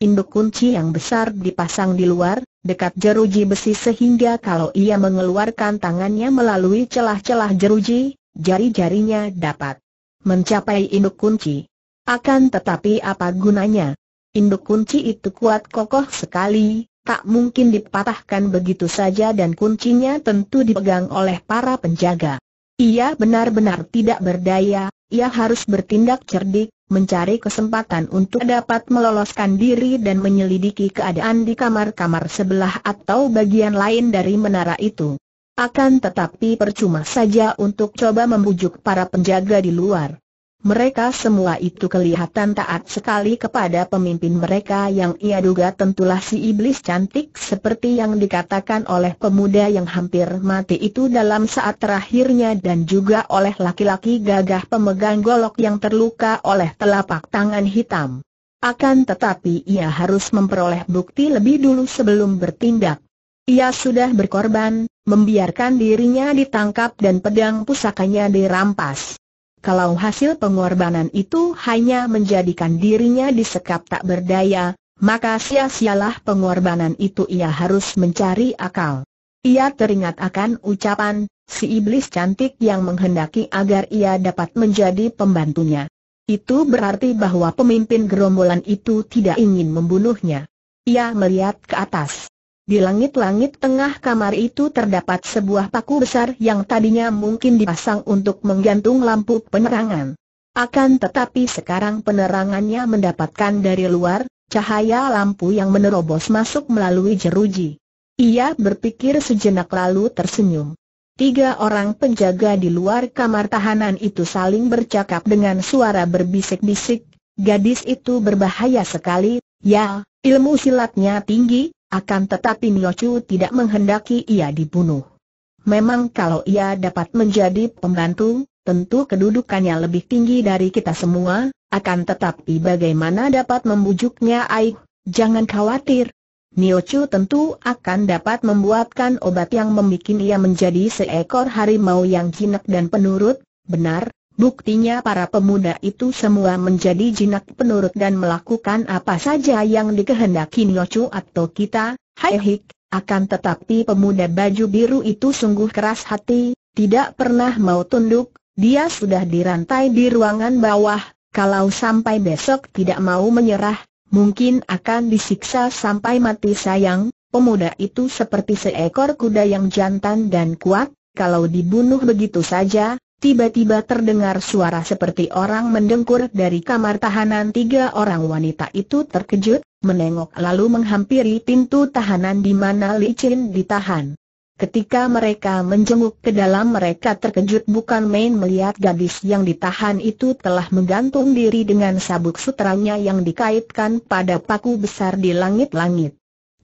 Induk kunci yang besar dipasang di luar, dekat jeruji besi sehingga kalau ia mengeluarkan tangannya melalui celah-celah jeruji, jari-jarinya dapat mencapai induk kunci. Akan tetapi apa gunanya? Induk kunci itu kuat kokoh sekali, tak mungkin dipatahkan begitu saja dan kuncinya tentu dipegang oleh para penjaga. Ia benar-benar tidak berdaya, ia harus bertindak cerdik, mencari kesempatan untuk dapat meloloskan diri dan menyelidiki keadaan di kamar-kamar sebelah atau bagian lain dari menara itu. Akan tetapi percuma saja untuk coba membujuk para penjaga di luar. Mereka semua itu kelihatan taat sekali kepada pemimpin mereka yang ia duga tentulah si iblis cantik seperti yang dikatakan oleh pemuda yang hampir mati itu dalam saat terakhirnya dan juga oleh laki-laki gagah pemegang golok yang terluka oleh telapak tangan hitam. Akan tetapi ia harus memperoleh bukti lebih dulu sebelum bertindak. Ia sudah berkorban, membiarkan dirinya ditangkap dan pedang pusakanya dirampas kalau hasil pengorbanan itu hanya menjadikan dirinya disekap tak berdaya, maka sia-sialah pengorbanan itu ia harus mencari akal. Ia teringat akan ucapan, si iblis cantik yang menghendaki agar ia dapat menjadi pembantunya. Itu berarti bahwa pemimpin gerombolan itu tidak ingin membunuhnya. Ia melihat ke atas. Di langit-langit tengah kamar itu terdapat sebuah paku besar yang tadinya mungkin dipasang untuk menggantung lampu penerangan. Akan tetapi sekarang penerangannya mendapatkan dari luar, cahaya lampu yang menerobos masuk melalui jeruji. Ia berpikir sejenak lalu tersenyum. Tiga orang penjaga di luar kamar tahanan itu saling bercakap dengan suara berbisik-bisik, gadis itu berbahaya sekali, ya, ilmu silatnya tinggi, akan tetapi Niochu tidak menghendaki ia dibunuh. Memang kalau ia dapat menjadi pembantu, tentu kedudukannya lebih tinggi dari kita semua, akan tetapi bagaimana dapat membujuknya Aik, jangan khawatir. Niochu tentu akan dapat membuatkan obat yang membuat ia menjadi seekor harimau yang jinak dan penurut, benar, Buktinya para pemuda itu semua menjadi jinak penurut dan melakukan apa saja yang dikehendaki Nyocu atau kita, Hai akan tetapi pemuda baju biru itu sungguh keras hati, tidak pernah mau tunduk, dia sudah dirantai di ruangan bawah, kalau sampai besok tidak mau menyerah, mungkin akan disiksa sampai mati sayang, pemuda itu seperti seekor kuda yang jantan dan kuat, kalau dibunuh begitu saja, Tiba-tiba terdengar suara seperti orang mendengkur dari kamar tahanan tiga orang wanita itu terkejut, menengok lalu menghampiri pintu tahanan di mana Li licin ditahan. Ketika mereka menjenguk ke dalam mereka terkejut bukan main melihat gadis yang ditahan itu telah menggantung diri dengan sabuk sutranya yang dikaitkan pada paku besar di langit-langit.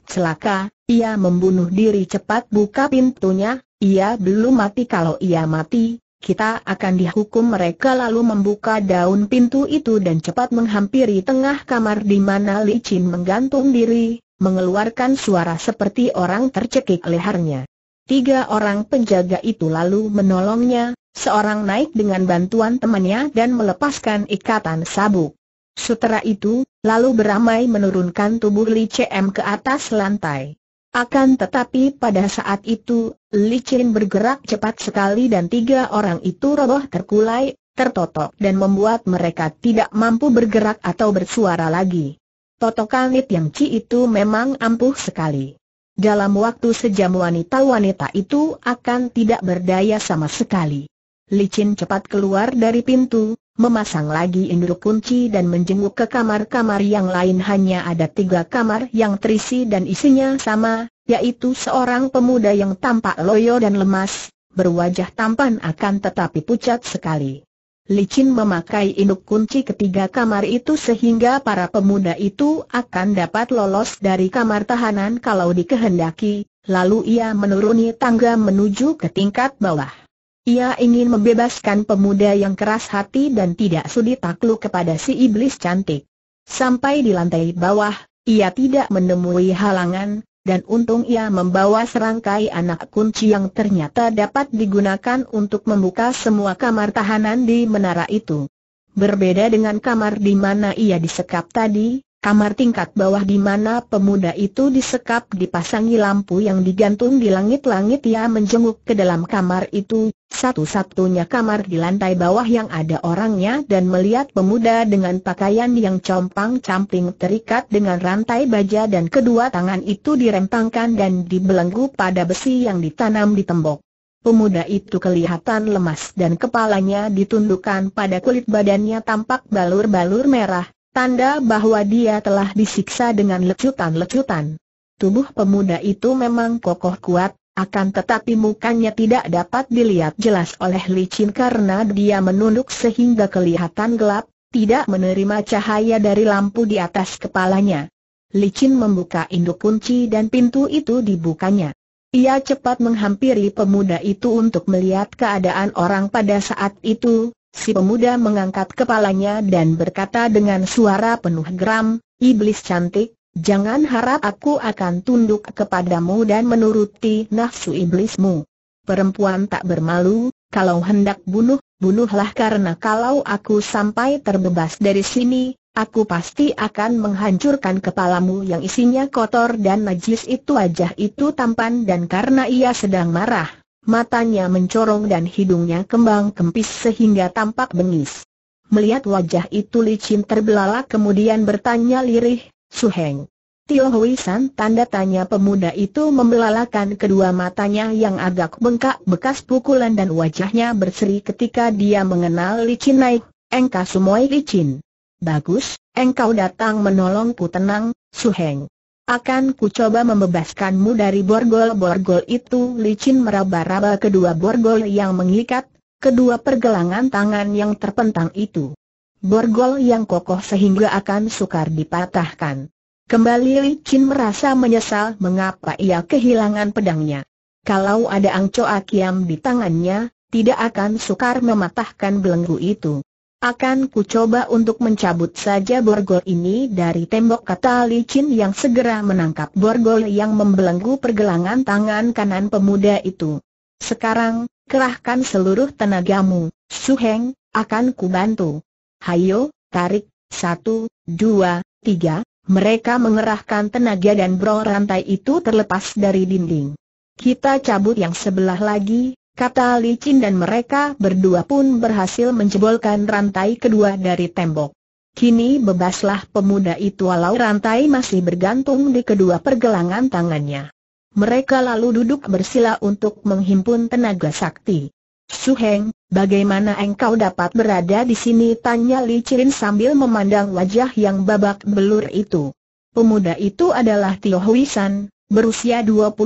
Celaka, ia membunuh diri cepat buka pintunya, ia belum mati kalau ia mati, kita akan dihukum mereka lalu membuka daun pintu itu dan cepat menghampiri tengah kamar di mana Li Chin menggantung diri, mengeluarkan suara seperti orang tercekik lehernya. Tiga orang penjaga itu lalu menolongnya, seorang naik dengan bantuan temannya dan melepaskan ikatan sabuk. Setelah itu, lalu beramai menurunkan tubuh Li CM ke atas lantai. Akan tetapi pada saat itu, licin bergerak cepat sekali dan tiga orang itu roboh terkulai, tertotok dan membuat mereka tidak mampu bergerak atau bersuara lagi. Totokan Li Yang Ci itu memang ampuh sekali. Dalam waktu sejam wanita-wanita itu akan tidak berdaya sama sekali. Licin cepat keluar dari pintu, memasang lagi induk kunci dan menjenguk ke kamar-kamar yang lain hanya ada tiga kamar yang terisi dan isinya sama, yaitu seorang pemuda yang tampak loyo dan lemas, berwajah tampan akan tetapi pucat sekali. Licin memakai induk kunci ketiga kamar itu sehingga para pemuda itu akan dapat lolos dari kamar tahanan kalau dikehendaki, lalu ia menuruni tangga menuju ke tingkat bawah. Ia ingin membebaskan pemuda yang keras hati dan tidak sudi takluk kepada si iblis cantik. Sampai di lantai bawah, ia tidak menemui halangan, dan untung ia membawa serangkai anak kunci yang ternyata dapat digunakan untuk membuka semua kamar tahanan di menara itu. Berbeda dengan kamar di mana ia disekap tadi, kamar tingkat bawah di mana pemuda itu disekap dipasangi lampu yang digantung di langit-langit ia menjenguk ke dalam kamar itu, satu-satunya kamar di lantai bawah yang ada orangnya dan melihat pemuda dengan pakaian yang compang-camping terikat dengan rantai baja dan kedua tangan itu dirempangkan dan dibelenggu pada besi yang ditanam di tembok. Pemuda itu kelihatan lemas dan kepalanya ditundukkan pada kulit badannya tampak balur-balur merah, Tanda bahwa dia telah disiksa dengan lecutan-lecutan. Tubuh pemuda itu memang kokoh kuat, akan tetapi mukanya tidak dapat dilihat jelas oleh licin karena dia menunduk sehingga kelihatan gelap, tidak menerima cahaya dari lampu di atas kepalanya. Licin membuka induk kunci dan pintu itu dibukanya. Ia cepat menghampiri pemuda itu untuk melihat keadaan orang pada saat itu, Si pemuda mengangkat kepalanya dan berkata dengan suara penuh geram, Iblis cantik, jangan harap aku akan tunduk kepadamu dan menuruti nafsu iblismu. Perempuan tak bermalu, kalau hendak bunuh, bunuhlah karena kalau aku sampai terbebas dari sini, aku pasti akan menghancurkan kepalamu yang isinya kotor dan najis itu wajah itu tampan dan karena ia sedang marah, matanya mencorong dan hidungnya kembang kempis sehingga tampak bengis. Melihat wajah itu licin terbelalak kemudian bertanya lirih, Suheng. Tio Hui San tanda tanya pemuda itu membelalakan kedua matanya yang agak bengkak bekas pukulan dan wajahnya berseri ketika dia mengenal licin naik, engkau sumoi licin. Bagus, engkau datang menolongku tenang, Suheng. Akan ku coba membebaskanmu dari borgol-borgol itu licin meraba-raba kedua borgol yang mengikat, kedua pergelangan tangan yang terpentang itu. Borgol yang kokoh sehingga akan sukar dipatahkan. Kembali licin merasa menyesal mengapa ia kehilangan pedangnya. Kalau ada Angco Akiam di tangannya, tidak akan sukar mematahkan belenggu itu. Akan ku coba untuk mencabut saja borgol ini dari tembok kata licin yang segera menangkap borgol yang membelenggu pergelangan tangan kanan pemuda itu. Sekarang, kerahkan seluruh tenagamu, Suheng, akan ku bantu. Hayo, tarik, satu, dua, tiga, mereka mengerahkan tenaga dan bro rantai itu terlepas dari dinding. Kita cabut yang sebelah lagi, kata licin dan mereka berdua pun berhasil menjebolkan rantai kedua dari tembok. Kini bebaslah pemuda itu walau rantai masih bergantung di kedua pergelangan tangannya. Mereka lalu duduk bersila untuk menghimpun tenaga sakti. Suheng, bagaimana engkau dapat berada di sini? Tanya Li Licin sambil memandang wajah yang babak belur itu. Pemuda itu adalah Tio San, berusia 25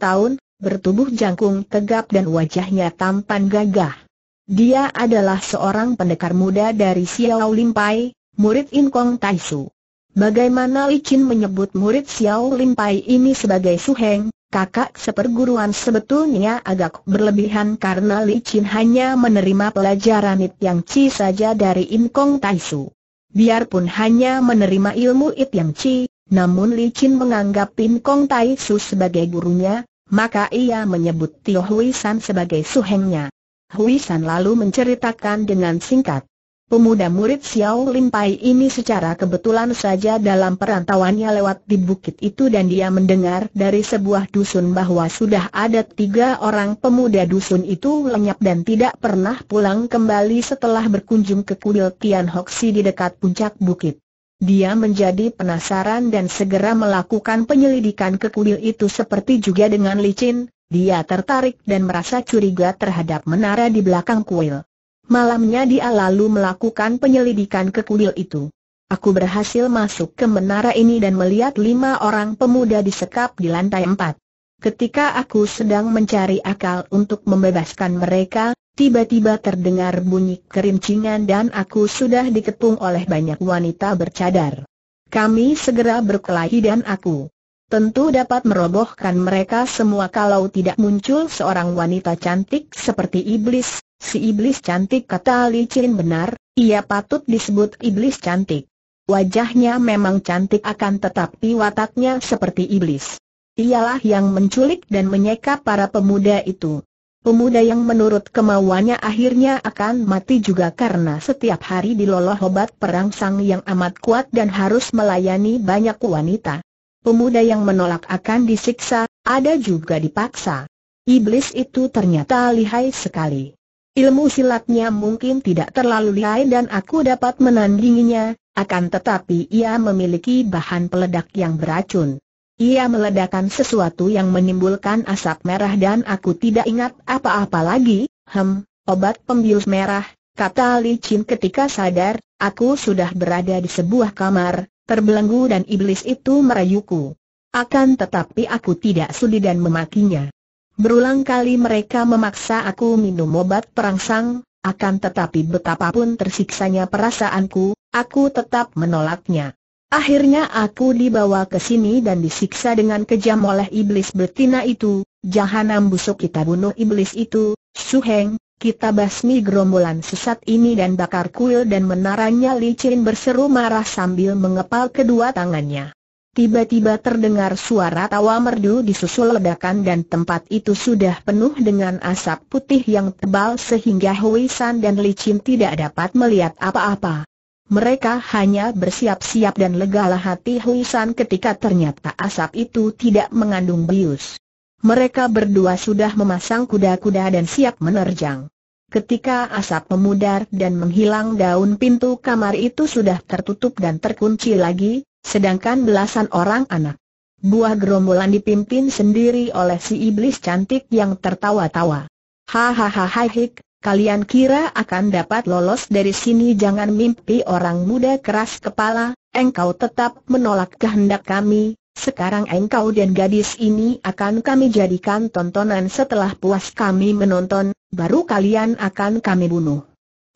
tahun, bertubuh jangkung tegap dan wajahnya tampan gagah. Dia adalah seorang pendekar muda dari Xiao Limpai, murid In Inkong Taisu. Bagaimana Licin menyebut murid Xiao Limpai ini sebagai Suheng, kakak seperguruan sebetulnya agak berlebihan karena Licin hanya menerima pelajaran it yang ci saja dari In Inkong Taisu. Biarpun hanya menerima ilmu it yang ci, namun Licin menganggap In Inkong Taisu sebagai gurunya, maka ia menyebut Tio Hui San sebagai suhengnya. Hui San lalu menceritakan dengan singkat. Pemuda murid Xiao Lim Pai ini secara kebetulan saja dalam perantauannya lewat di bukit itu dan dia mendengar dari sebuah dusun bahwa sudah ada tiga orang pemuda dusun itu lenyap dan tidak pernah pulang kembali setelah berkunjung ke kuil Tian Hoksi di dekat puncak bukit. Dia menjadi penasaran dan segera melakukan penyelidikan ke kuil itu seperti juga dengan licin, dia tertarik dan merasa curiga terhadap menara di belakang kuil. Malamnya dia lalu melakukan penyelidikan ke kuil itu. Aku berhasil masuk ke menara ini dan melihat lima orang pemuda disekap di lantai empat. Ketika aku sedang mencari akal untuk membebaskan mereka, tiba-tiba terdengar bunyi kerincingan dan aku sudah dikepung oleh banyak wanita bercadar. Kami segera berkelahi dan aku tentu dapat merobohkan mereka semua kalau tidak muncul seorang wanita cantik seperti iblis. Si iblis cantik kata Li Chin benar, ia patut disebut iblis cantik. Wajahnya memang cantik akan tetapi wataknya seperti iblis ialah yang menculik dan menyekap para pemuda itu. Pemuda yang menurut kemauannya akhirnya akan mati juga karena setiap hari diloloh obat perangsang yang amat kuat dan harus melayani banyak wanita. Pemuda yang menolak akan disiksa, ada juga dipaksa. Iblis itu ternyata lihai sekali. Ilmu silatnya mungkin tidak terlalu lihai dan aku dapat menandinginya, akan tetapi ia memiliki bahan peledak yang beracun. Ia meledakan sesuatu yang menimbulkan asap merah dan aku tidak ingat apa-apa lagi, hem, obat pembius merah, kata Li Chin ketika sadar, aku sudah berada di sebuah kamar, terbelenggu dan iblis itu merayuku. Akan tetapi aku tidak sudi dan memakinya. Berulang kali mereka memaksa aku minum obat perangsang, akan tetapi betapapun tersiksanya perasaanku, aku tetap menolaknya. Akhirnya aku dibawa ke sini dan disiksa dengan kejam oleh iblis betina itu, jahanam busuk kita bunuh iblis itu, Suheng, kita basmi gerombolan sesat ini dan bakar kuil dan menaranya licin berseru marah sambil mengepal kedua tangannya. Tiba-tiba terdengar suara tawa merdu disusul ledakan dan tempat itu sudah penuh dengan asap putih yang tebal sehingga Hui San dan Licin tidak dapat melihat apa-apa. Mereka hanya bersiap-siap dan legalah hati Huisan ketika ternyata asap itu tidak mengandung bius. Mereka berdua sudah memasang kuda-kuda dan siap menerjang. Ketika asap memudar dan menghilang daun pintu kamar itu sudah tertutup dan terkunci lagi, sedangkan belasan orang anak buah gerombolan dipimpin sendiri oleh si iblis cantik yang tertawa-tawa. Hahaha hik, Kalian kira akan dapat lolos dari sini jangan mimpi orang muda keras kepala, engkau tetap menolak kehendak kami, sekarang engkau dan gadis ini akan kami jadikan tontonan setelah puas kami menonton, baru kalian akan kami bunuh.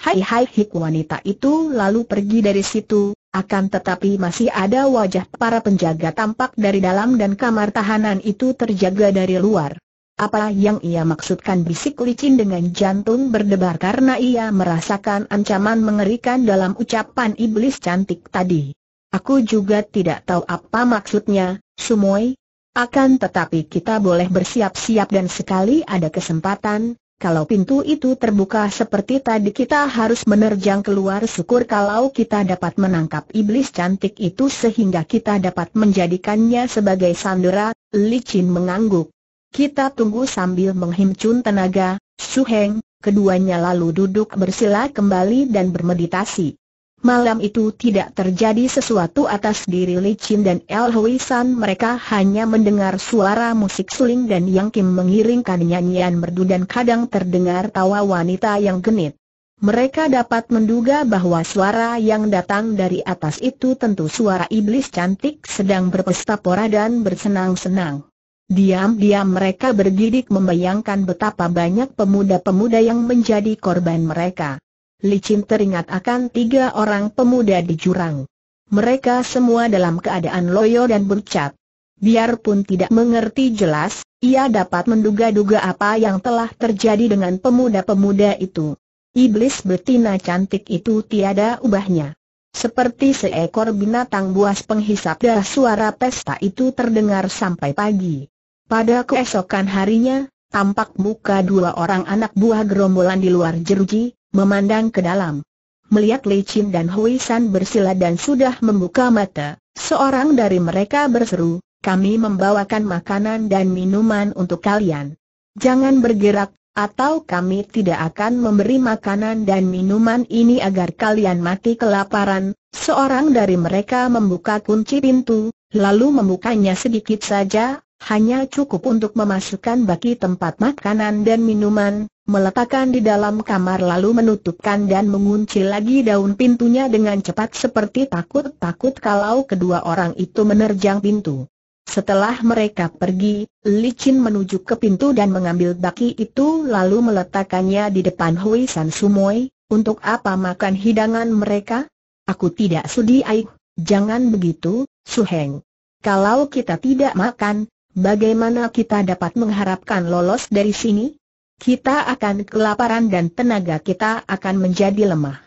Hai hai hik wanita itu lalu pergi dari situ, akan tetapi masih ada wajah para penjaga tampak dari dalam dan kamar tahanan itu terjaga dari luar. Apa yang ia maksudkan bisik licin dengan jantung berdebar karena ia merasakan ancaman mengerikan dalam ucapan iblis cantik tadi. Aku juga tidak tahu apa maksudnya, Sumoy. Akan tetapi kita boleh bersiap-siap dan sekali ada kesempatan, kalau pintu itu terbuka seperti tadi kita harus menerjang keluar syukur kalau kita dapat menangkap iblis cantik itu sehingga kita dapat menjadikannya sebagai sandera, licin mengangguk. Kita tunggu sambil menghimpun tenaga, Suheng, keduanya lalu duduk bersila kembali dan bermeditasi. Malam itu tidak terjadi sesuatu atas diri Li Chin dan El Hui San mereka hanya mendengar suara musik suling dan Yang Kim mengiringkan nyanyian merdu dan kadang terdengar tawa wanita yang genit. Mereka dapat menduga bahwa suara yang datang dari atas itu tentu suara iblis cantik sedang berpesta pora dan bersenang-senang. Diam-diam mereka bergidik membayangkan betapa banyak pemuda-pemuda yang menjadi korban mereka. Licin teringat akan tiga orang pemuda di jurang. Mereka semua dalam keadaan loyo dan bercat. Biarpun tidak mengerti jelas, ia dapat menduga-duga apa yang telah terjadi dengan pemuda-pemuda itu. Iblis betina cantik itu tiada ubahnya. Seperti seekor binatang buas penghisap dah suara pesta itu terdengar sampai pagi. Pada keesokan harinya, tampak muka dua orang anak buah gerombolan di luar jeruji, memandang ke dalam. Melihat Li Chin dan Hui San bersila dan sudah membuka mata, seorang dari mereka berseru, kami membawakan makanan dan minuman untuk kalian. Jangan bergerak, atau kami tidak akan memberi makanan dan minuman ini agar kalian mati kelaparan. Seorang dari mereka membuka kunci pintu, lalu membukanya sedikit saja, hanya cukup untuk memasukkan baki tempat makanan dan minuman, meletakkan di dalam kamar lalu menutupkan dan mengunci lagi daun pintunya dengan cepat seperti takut-takut kalau kedua orang itu menerjang pintu. Setelah mereka pergi, Licin menuju ke pintu dan mengambil baki itu lalu meletakkannya di depan Hui San Sumoy, untuk apa makan hidangan mereka? Aku tidak sudi aik, jangan begitu, Su Heng. Kalau kita tidak makan, Bagaimana kita dapat mengharapkan lolos dari sini? Kita akan kelaparan dan tenaga kita akan menjadi lemah.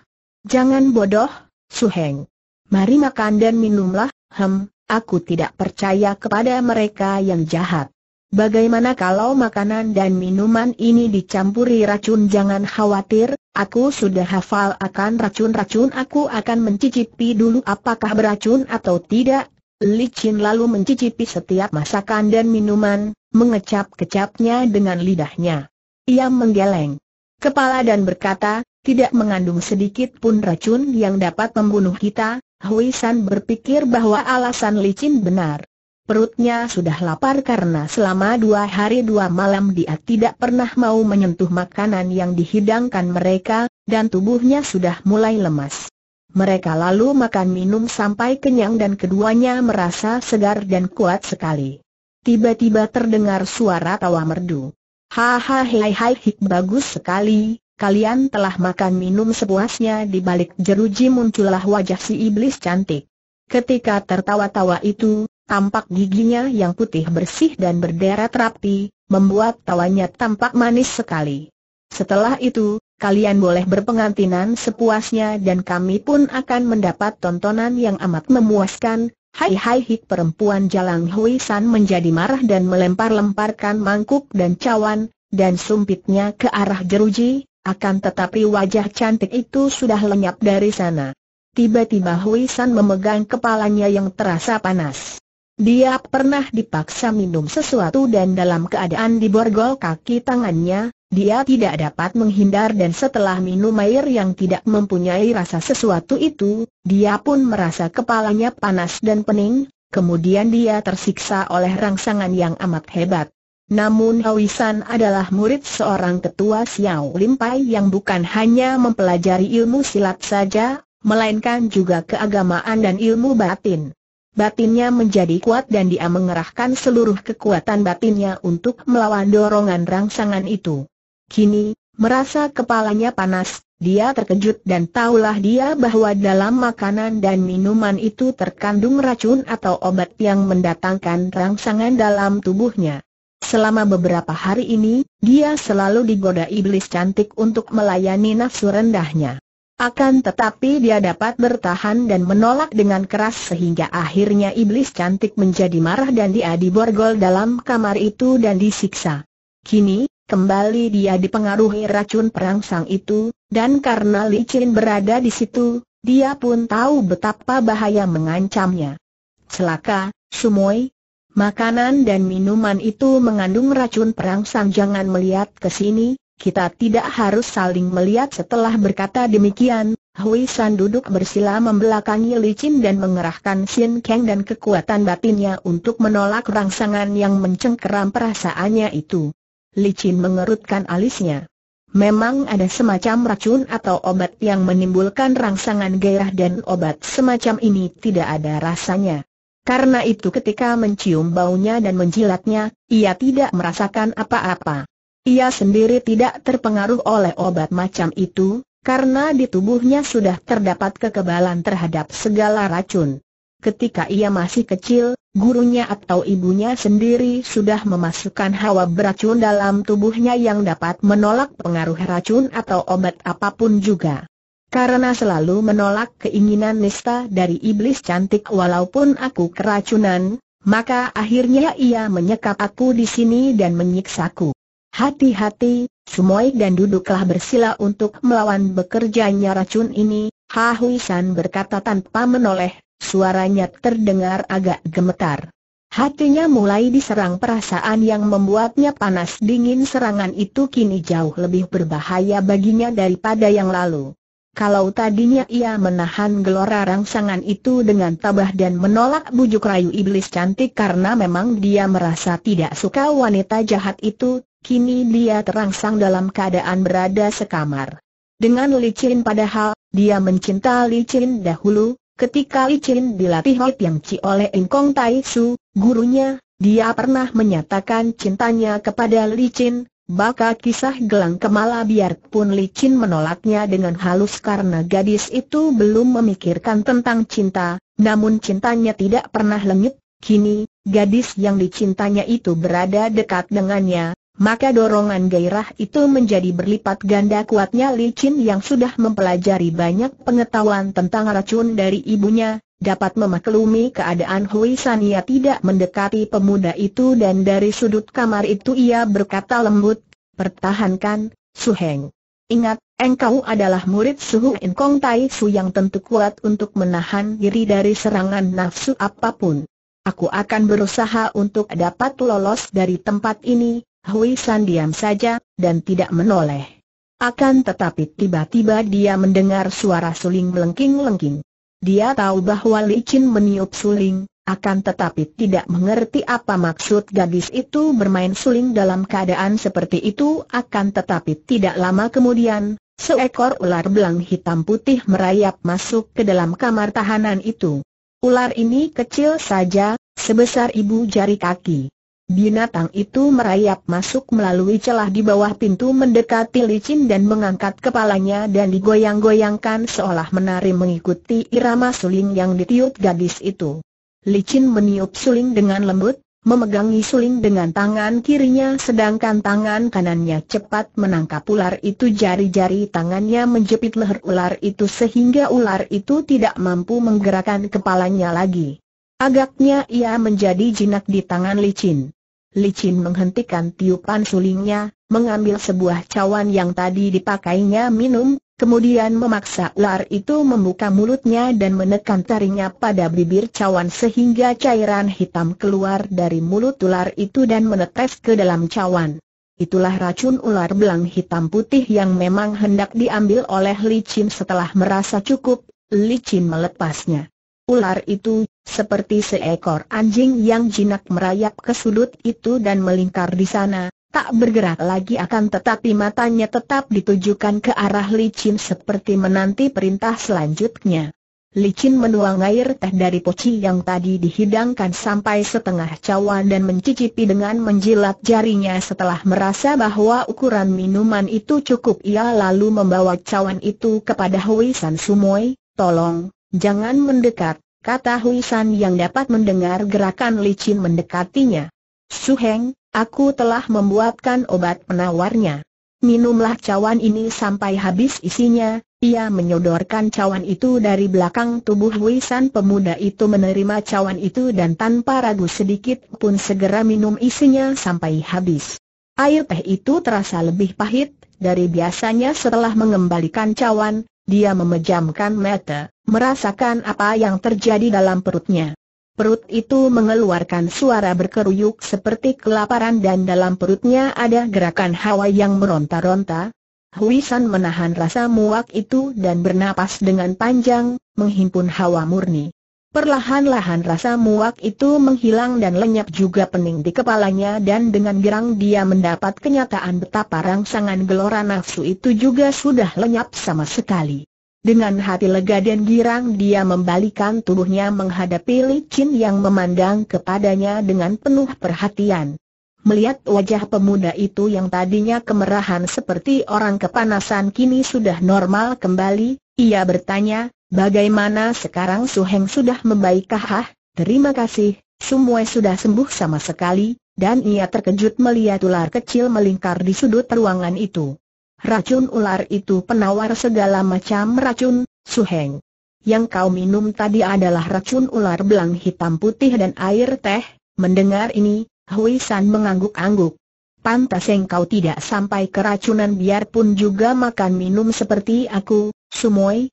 Jangan bodoh, Su Heng. Mari makan dan minumlah, hem, aku tidak percaya kepada mereka yang jahat. Bagaimana kalau makanan dan minuman ini dicampuri racun? Jangan khawatir, aku sudah hafal akan racun-racun. Aku akan mencicipi dulu apakah beracun atau tidak. Licin lalu mencicipi setiap masakan dan minuman, mengecap-kecapnya dengan lidahnya. Ia menggeleng kepala dan berkata, tidak mengandung sedikit pun racun yang dapat membunuh kita, Hui San berpikir bahwa alasan licin benar. Perutnya sudah lapar karena selama dua hari dua malam dia tidak pernah mau menyentuh makanan yang dihidangkan mereka, dan tubuhnya sudah mulai lemas. Mereka lalu makan minum sampai kenyang dan keduanya merasa segar dan kuat sekali. Tiba-tiba terdengar suara tawa merdu. Hahaha hei hei hik bagus sekali, kalian telah makan minum sepuasnya di balik jeruji muncullah wajah si iblis cantik. Ketika tertawa-tawa itu, tampak giginya yang putih bersih dan berderet rapi, membuat tawanya tampak manis sekali. Setelah itu, kalian boleh berpengantinan sepuasnya dan kami pun akan mendapat tontonan yang amat memuaskan. Hai hai hik perempuan jalang Hui San menjadi marah dan melempar-lemparkan mangkuk dan cawan, dan sumpitnya ke arah jeruji, akan tetapi wajah cantik itu sudah lenyap dari sana. Tiba-tiba Hui San memegang kepalanya yang terasa panas. Dia pernah dipaksa minum sesuatu dan dalam keadaan diborgol kaki tangannya, dia tidak dapat menghindar dan setelah minum air yang tidak mempunyai rasa sesuatu itu, dia pun merasa kepalanya panas dan pening, kemudian dia tersiksa oleh rangsangan yang amat hebat. Namun Hawisan adalah murid seorang ketua Xiao Limpai yang bukan hanya mempelajari ilmu silat saja, melainkan juga keagamaan dan ilmu batin. Batinnya menjadi kuat dan dia mengerahkan seluruh kekuatan batinnya untuk melawan dorongan rangsangan itu. Kini, merasa kepalanya panas, dia terkejut dan tahulah dia bahwa dalam makanan dan minuman itu terkandung racun atau obat yang mendatangkan rangsangan dalam tubuhnya. Selama beberapa hari ini, dia selalu digoda iblis cantik untuk melayani nafsu rendahnya. Akan tetapi dia dapat bertahan dan menolak dengan keras sehingga akhirnya iblis cantik menjadi marah dan dia diborgol dalam kamar itu dan disiksa. Kini, Kembali dia dipengaruhi racun perangsang itu, dan karena Li Chin berada di situ, dia pun tahu betapa bahaya mengancamnya. Celaka, Sumoy. Makanan dan minuman itu mengandung racun perangsang. jangan melihat ke sini, kita tidak harus saling melihat setelah berkata demikian. Hui San duduk bersila membelakangi Li Chin dan mengerahkan Xin Kang dan kekuatan batinnya untuk menolak rangsangan yang mencengkeram perasaannya itu licin mengerutkan alisnya. Memang ada semacam racun atau obat yang menimbulkan rangsangan gairah dan obat semacam ini tidak ada rasanya. Karena itu ketika mencium baunya dan menjilatnya, ia tidak merasakan apa-apa. Ia sendiri tidak terpengaruh oleh obat macam itu, karena di tubuhnya sudah terdapat kekebalan terhadap segala racun. Ketika ia masih kecil, gurunya atau ibunya sendiri sudah memasukkan hawa beracun dalam tubuhnya yang dapat menolak pengaruh racun atau obat apapun juga. Karena selalu menolak keinginan nista dari iblis cantik walaupun aku keracunan, maka akhirnya ia menyekap aku di sini dan menyiksaku. Hati-hati, Sumoy dan duduklah bersila untuk melawan bekerjanya racun ini, Hahui San berkata tanpa menoleh, Suaranya terdengar agak gemetar. Hatinya mulai diserang perasaan yang membuatnya panas dingin serangan itu kini jauh lebih berbahaya baginya daripada yang lalu. Kalau tadinya ia menahan gelora rangsangan itu dengan tabah dan menolak bujuk rayu iblis cantik karena memang dia merasa tidak suka wanita jahat itu, kini dia terangsang dalam keadaan berada sekamar. Dengan licin padahal, dia mencinta licin dahulu, Ketika Ichin dilatih Hoi yang Chi oleh Engkong Tai Su, gurunya, dia pernah menyatakan cintanya kepada Li Licin, Baka kisah gelang kemala biarpun licin menolaknya dengan halus karena gadis itu belum memikirkan tentang cinta, namun cintanya tidak pernah lenyap. Kini, gadis yang dicintanya itu berada dekat dengannya, maka dorongan gairah itu menjadi berlipat ganda kuatnya Li Qin yang sudah mempelajari banyak pengetahuan tentang racun dari ibunya, dapat memaklumi keadaan Hui ia tidak mendekati pemuda itu dan dari sudut kamar itu ia berkata lembut, pertahankan, Su Heng. Ingat, engkau adalah murid Suhu In Kong Tai Su yang tentu kuat untuk menahan diri dari serangan nafsu apapun. Aku akan berusaha untuk dapat lolos dari tempat ini, Hui San diam saja, dan tidak menoleh. Akan tetapi tiba-tiba dia mendengar suara suling melengking-lengking. Dia tahu bahwa Li licin meniup suling, akan tetapi tidak mengerti apa maksud gadis itu bermain suling dalam keadaan seperti itu akan tetapi tidak lama kemudian, seekor ular belang hitam putih merayap masuk ke dalam kamar tahanan itu. Ular ini kecil saja, sebesar ibu jari kaki. Binatang itu merayap masuk melalui celah di bawah pintu mendekati licin dan mengangkat kepalanya dan digoyang-goyangkan seolah menari mengikuti irama suling yang ditiup gadis itu. Licin meniup suling dengan lembut, memegangi suling dengan tangan kirinya sedangkan tangan kanannya cepat menangkap ular itu jari-jari tangannya menjepit leher ular itu sehingga ular itu tidak mampu menggerakkan kepalanya lagi. Agaknya ia menjadi jinak di tangan licin. Licin menghentikan tiupan sulingnya, mengambil sebuah cawan yang tadi dipakainya minum, kemudian memaksa ular itu membuka mulutnya dan menekan taringnya pada bibir cawan sehingga cairan hitam keluar dari mulut ular itu dan menetes ke dalam cawan. Itulah racun ular belang hitam putih yang memang hendak diambil oleh licin setelah merasa cukup, licin melepasnya. Ular itu seperti seekor anjing yang jinak merayap ke sudut itu dan melingkar di sana, tak bergerak lagi akan tetapi matanya tetap ditujukan ke arah licin seperti menanti perintah selanjutnya. Licin menuang air teh dari poci yang tadi dihidangkan sampai setengah cawan dan mencicipi dengan menjilat jarinya setelah merasa bahwa ukuran minuman itu cukup ia lalu membawa cawan itu kepada Hui San Sumoy, tolong, jangan mendekat, kata Hui San yang dapat mendengar gerakan licin mendekatinya. Suheng, aku telah membuatkan obat penawarnya. Minumlah cawan ini sampai habis isinya, ia menyodorkan cawan itu dari belakang tubuh Hui San pemuda itu menerima cawan itu dan tanpa ragu sedikit pun segera minum isinya sampai habis. Air teh itu terasa lebih pahit, dari biasanya setelah mengembalikan cawan, dia memejamkan mata, merasakan apa yang terjadi dalam perutnya. Perut itu mengeluarkan suara berkeruyuk seperti kelaparan dan dalam perutnya ada gerakan hawa yang meronta-ronta. Huisan menahan rasa muak itu dan bernapas dengan panjang, menghimpun hawa murni. Perlahan-lahan rasa muak itu menghilang dan lenyap juga pening di kepalanya dan dengan girang dia mendapat kenyataan betapa rangsangan gelora nafsu itu juga sudah lenyap sama sekali. Dengan hati lega dan girang dia membalikan tubuhnya menghadapi licin yang memandang kepadanya dengan penuh perhatian. Melihat wajah pemuda itu yang tadinya kemerahan seperti orang kepanasan kini sudah normal kembali, ia bertanya, Bagaimana sekarang Su Heng sudah membaik kah? Ah, terima kasih, semua sudah sembuh sama sekali, dan ia terkejut melihat ular kecil melingkar di sudut ruangan itu. Racun ular itu penawar segala macam racun, Su Heng. Yang kau minum tadi adalah racun ular belang hitam putih dan air teh, mendengar ini, Hui San mengangguk-angguk. Pantas engkau tidak sampai keracunan biarpun juga makan minum seperti aku, Sumoi,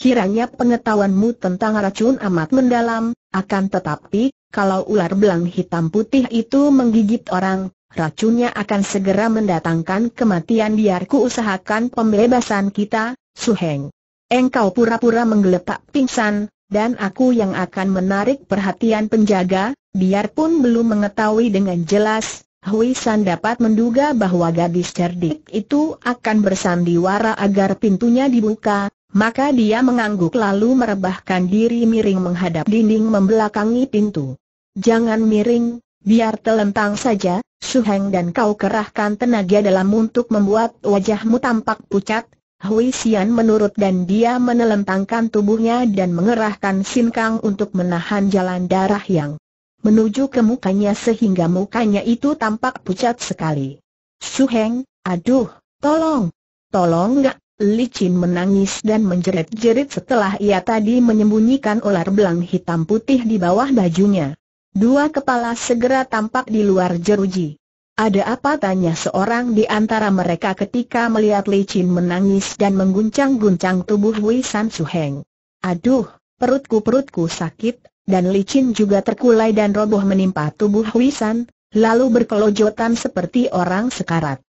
Kiranya pengetahuanmu tentang racun amat mendalam, akan tetapi, kalau ular belang hitam putih itu menggigit orang, racunnya akan segera mendatangkan kematian Biarku usahakan pembebasan kita, Su Heng. Engkau pura-pura menggeletak pingsan, dan aku yang akan menarik perhatian penjaga, biarpun belum mengetahui dengan jelas, Hui San dapat menduga bahwa gadis cerdik itu akan bersandiwara agar pintunya dibuka, maka dia mengangguk lalu merebahkan diri miring menghadap dinding membelakangi pintu. Jangan miring, biar telentang saja, Heng dan kau kerahkan tenaga dalam untuk membuat wajahmu tampak pucat, Hui Xian menurut dan dia menelentangkan tubuhnya dan mengerahkan sinkang untuk menahan jalan darah yang menuju ke mukanya sehingga mukanya itu tampak pucat sekali. Heng, aduh, tolong, tolong gak Licin menangis dan menjerit-jerit setelah ia tadi menyembunyikan ular belang hitam putih di bawah bajunya. Dua kepala segera tampak di luar jeruji. Ada apa tanya seorang di antara mereka ketika melihat Licin menangis dan mengguncang-guncang tubuh Wei San Suheng. Aduh, perutku-perutku sakit, dan Licin juga terkulai dan roboh menimpa tubuh Wei San, lalu berkelojotan seperti orang sekarat.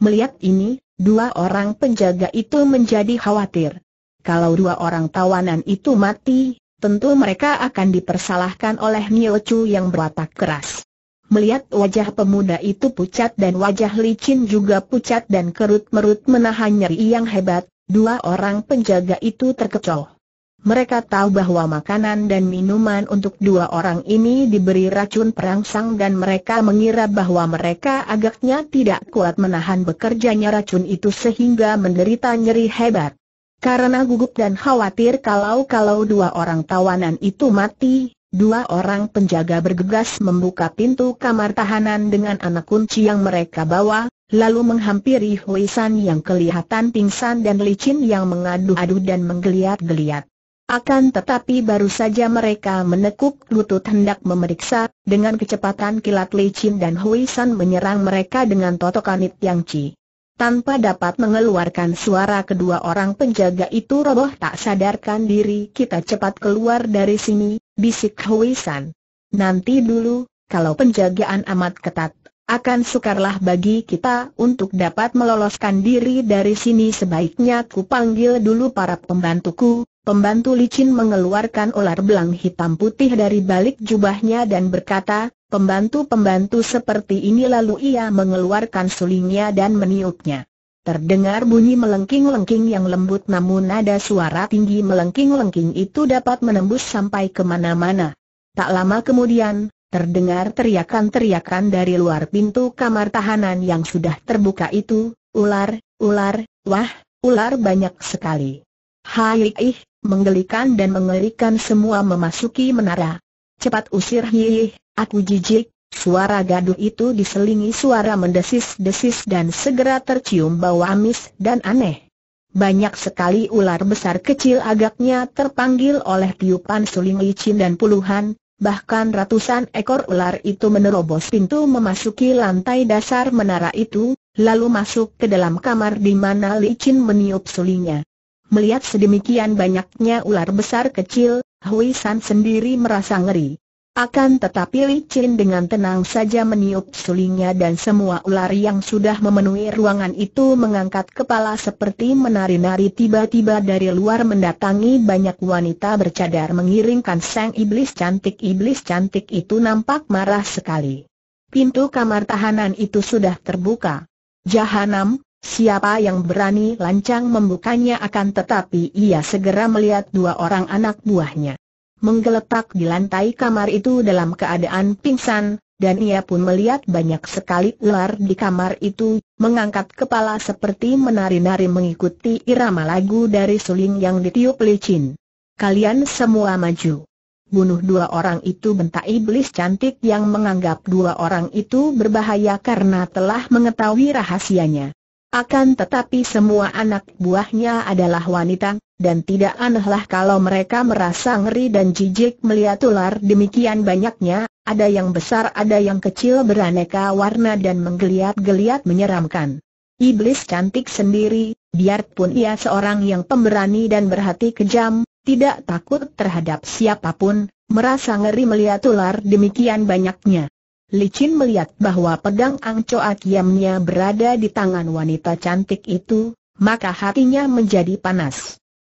Melihat ini, dua orang penjaga itu menjadi khawatir. Kalau dua orang tawanan itu mati, tentu mereka akan dipersalahkan oleh Nio Chu yang berwatak keras. Melihat wajah pemuda itu pucat dan wajah licin juga pucat dan kerut-merut menahan nyeri yang hebat, dua orang penjaga itu terkecoh. Mereka tahu bahwa makanan dan minuman untuk dua orang ini diberi racun perangsang dan mereka mengira bahwa mereka agaknya tidak kuat menahan bekerjanya racun itu sehingga menderita nyeri hebat. Karena gugup dan khawatir kalau-kalau dua orang tawanan itu mati, dua orang penjaga bergegas membuka pintu kamar tahanan dengan anak kunci yang mereka bawa, lalu menghampiri Hui San yang kelihatan pingsan dan licin yang mengadu-adu dan menggeliat-geliat. Akan tetapi baru saja mereka menekuk lutut hendak memeriksa, dengan kecepatan kilat licin dan Hui San menyerang mereka dengan totokanit yang ci. Tanpa dapat mengeluarkan suara kedua orang penjaga itu roboh tak sadarkan diri kita cepat keluar dari sini, bisik Hui San. Nanti dulu, kalau penjagaan amat ketat, akan sukarlah bagi kita untuk dapat meloloskan diri dari sini sebaiknya ku panggil dulu para pembantuku. Pembantu licin mengeluarkan ular belang hitam putih dari balik jubahnya dan berkata, pembantu-pembantu seperti ini lalu ia mengeluarkan sulingnya dan meniupnya. Terdengar bunyi melengking-lengking yang lembut namun nada suara tinggi melengking-lengking itu dapat menembus sampai kemana-mana. Tak lama kemudian, Terdengar teriakan-teriakan dari luar pintu kamar tahanan yang sudah terbuka itu, ular, ular, wah, ular banyak sekali. Hai menggelikan dan mengerikan semua memasuki menara. Cepat usir hi, aku jijik, suara gaduh itu diselingi suara mendesis-desis dan segera tercium bau amis dan aneh. Banyak sekali ular besar kecil agaknya terpanggil oleh tiupan suling licin dan puluhan, bahkan ratusan ekor ular itu menerobos pintu memasuki lantai dasar menara itu, lalu masuk ke dalam kamar di mana Li licin meniup sulinya. Melihat sedemikian banyaknya ular besar kecil, Hui San sendiri merasa ngeri. Akan tetapi Li Chin dengan tenang saja meniup sulingnya dan semua ular yang sudah memenuhi ruangan itu mengangkat kepala seperti menari-nari tiba-tiba dari luar mendatangi banyak wanita bercadar mengiringkan sang iblis cantik iblis cantik itu nampak marah sekali. Pintu kamar tahanan itu sudah terbuka. Jahanam, siapa yang berani lancang membukanya akan tetapi ia segera melihat dua orang anak buahnya menggeletak di lantai kamar itu dalam keadaan pingsan, dan ia pun melihat banyak sekali ular di kamar itu, mengangkat kepala seperti menari-nari mengikuti irama lagu dari suling yang ditiup licin. Kalian semua maju. Bunuh dua orang itu bentak iblis cantik yang menganggap dua orang itu berbahaya karena telah mengetahui rahasianya. Akan tetapi semua anak buahnya adalah wanita, dan tidak anehlah kalau mereka merasa ngeri dan jijik melihat ular demikian banyaknya, ada yang besar ada yang kecil beraneka warna dan menggeliat-geliat menyeramkan. Iblis cantik sendiri, biarpun ia seorang yang pemberani dan berhati kejam, tidak takut terhadap siapapun, merasa ngeri melihat ular demikian banyaknya. Licin melihat bahwa pedang Angcoa Kiamnya berada di tangan wanita cantik itu, maka hatinya menjadi panas.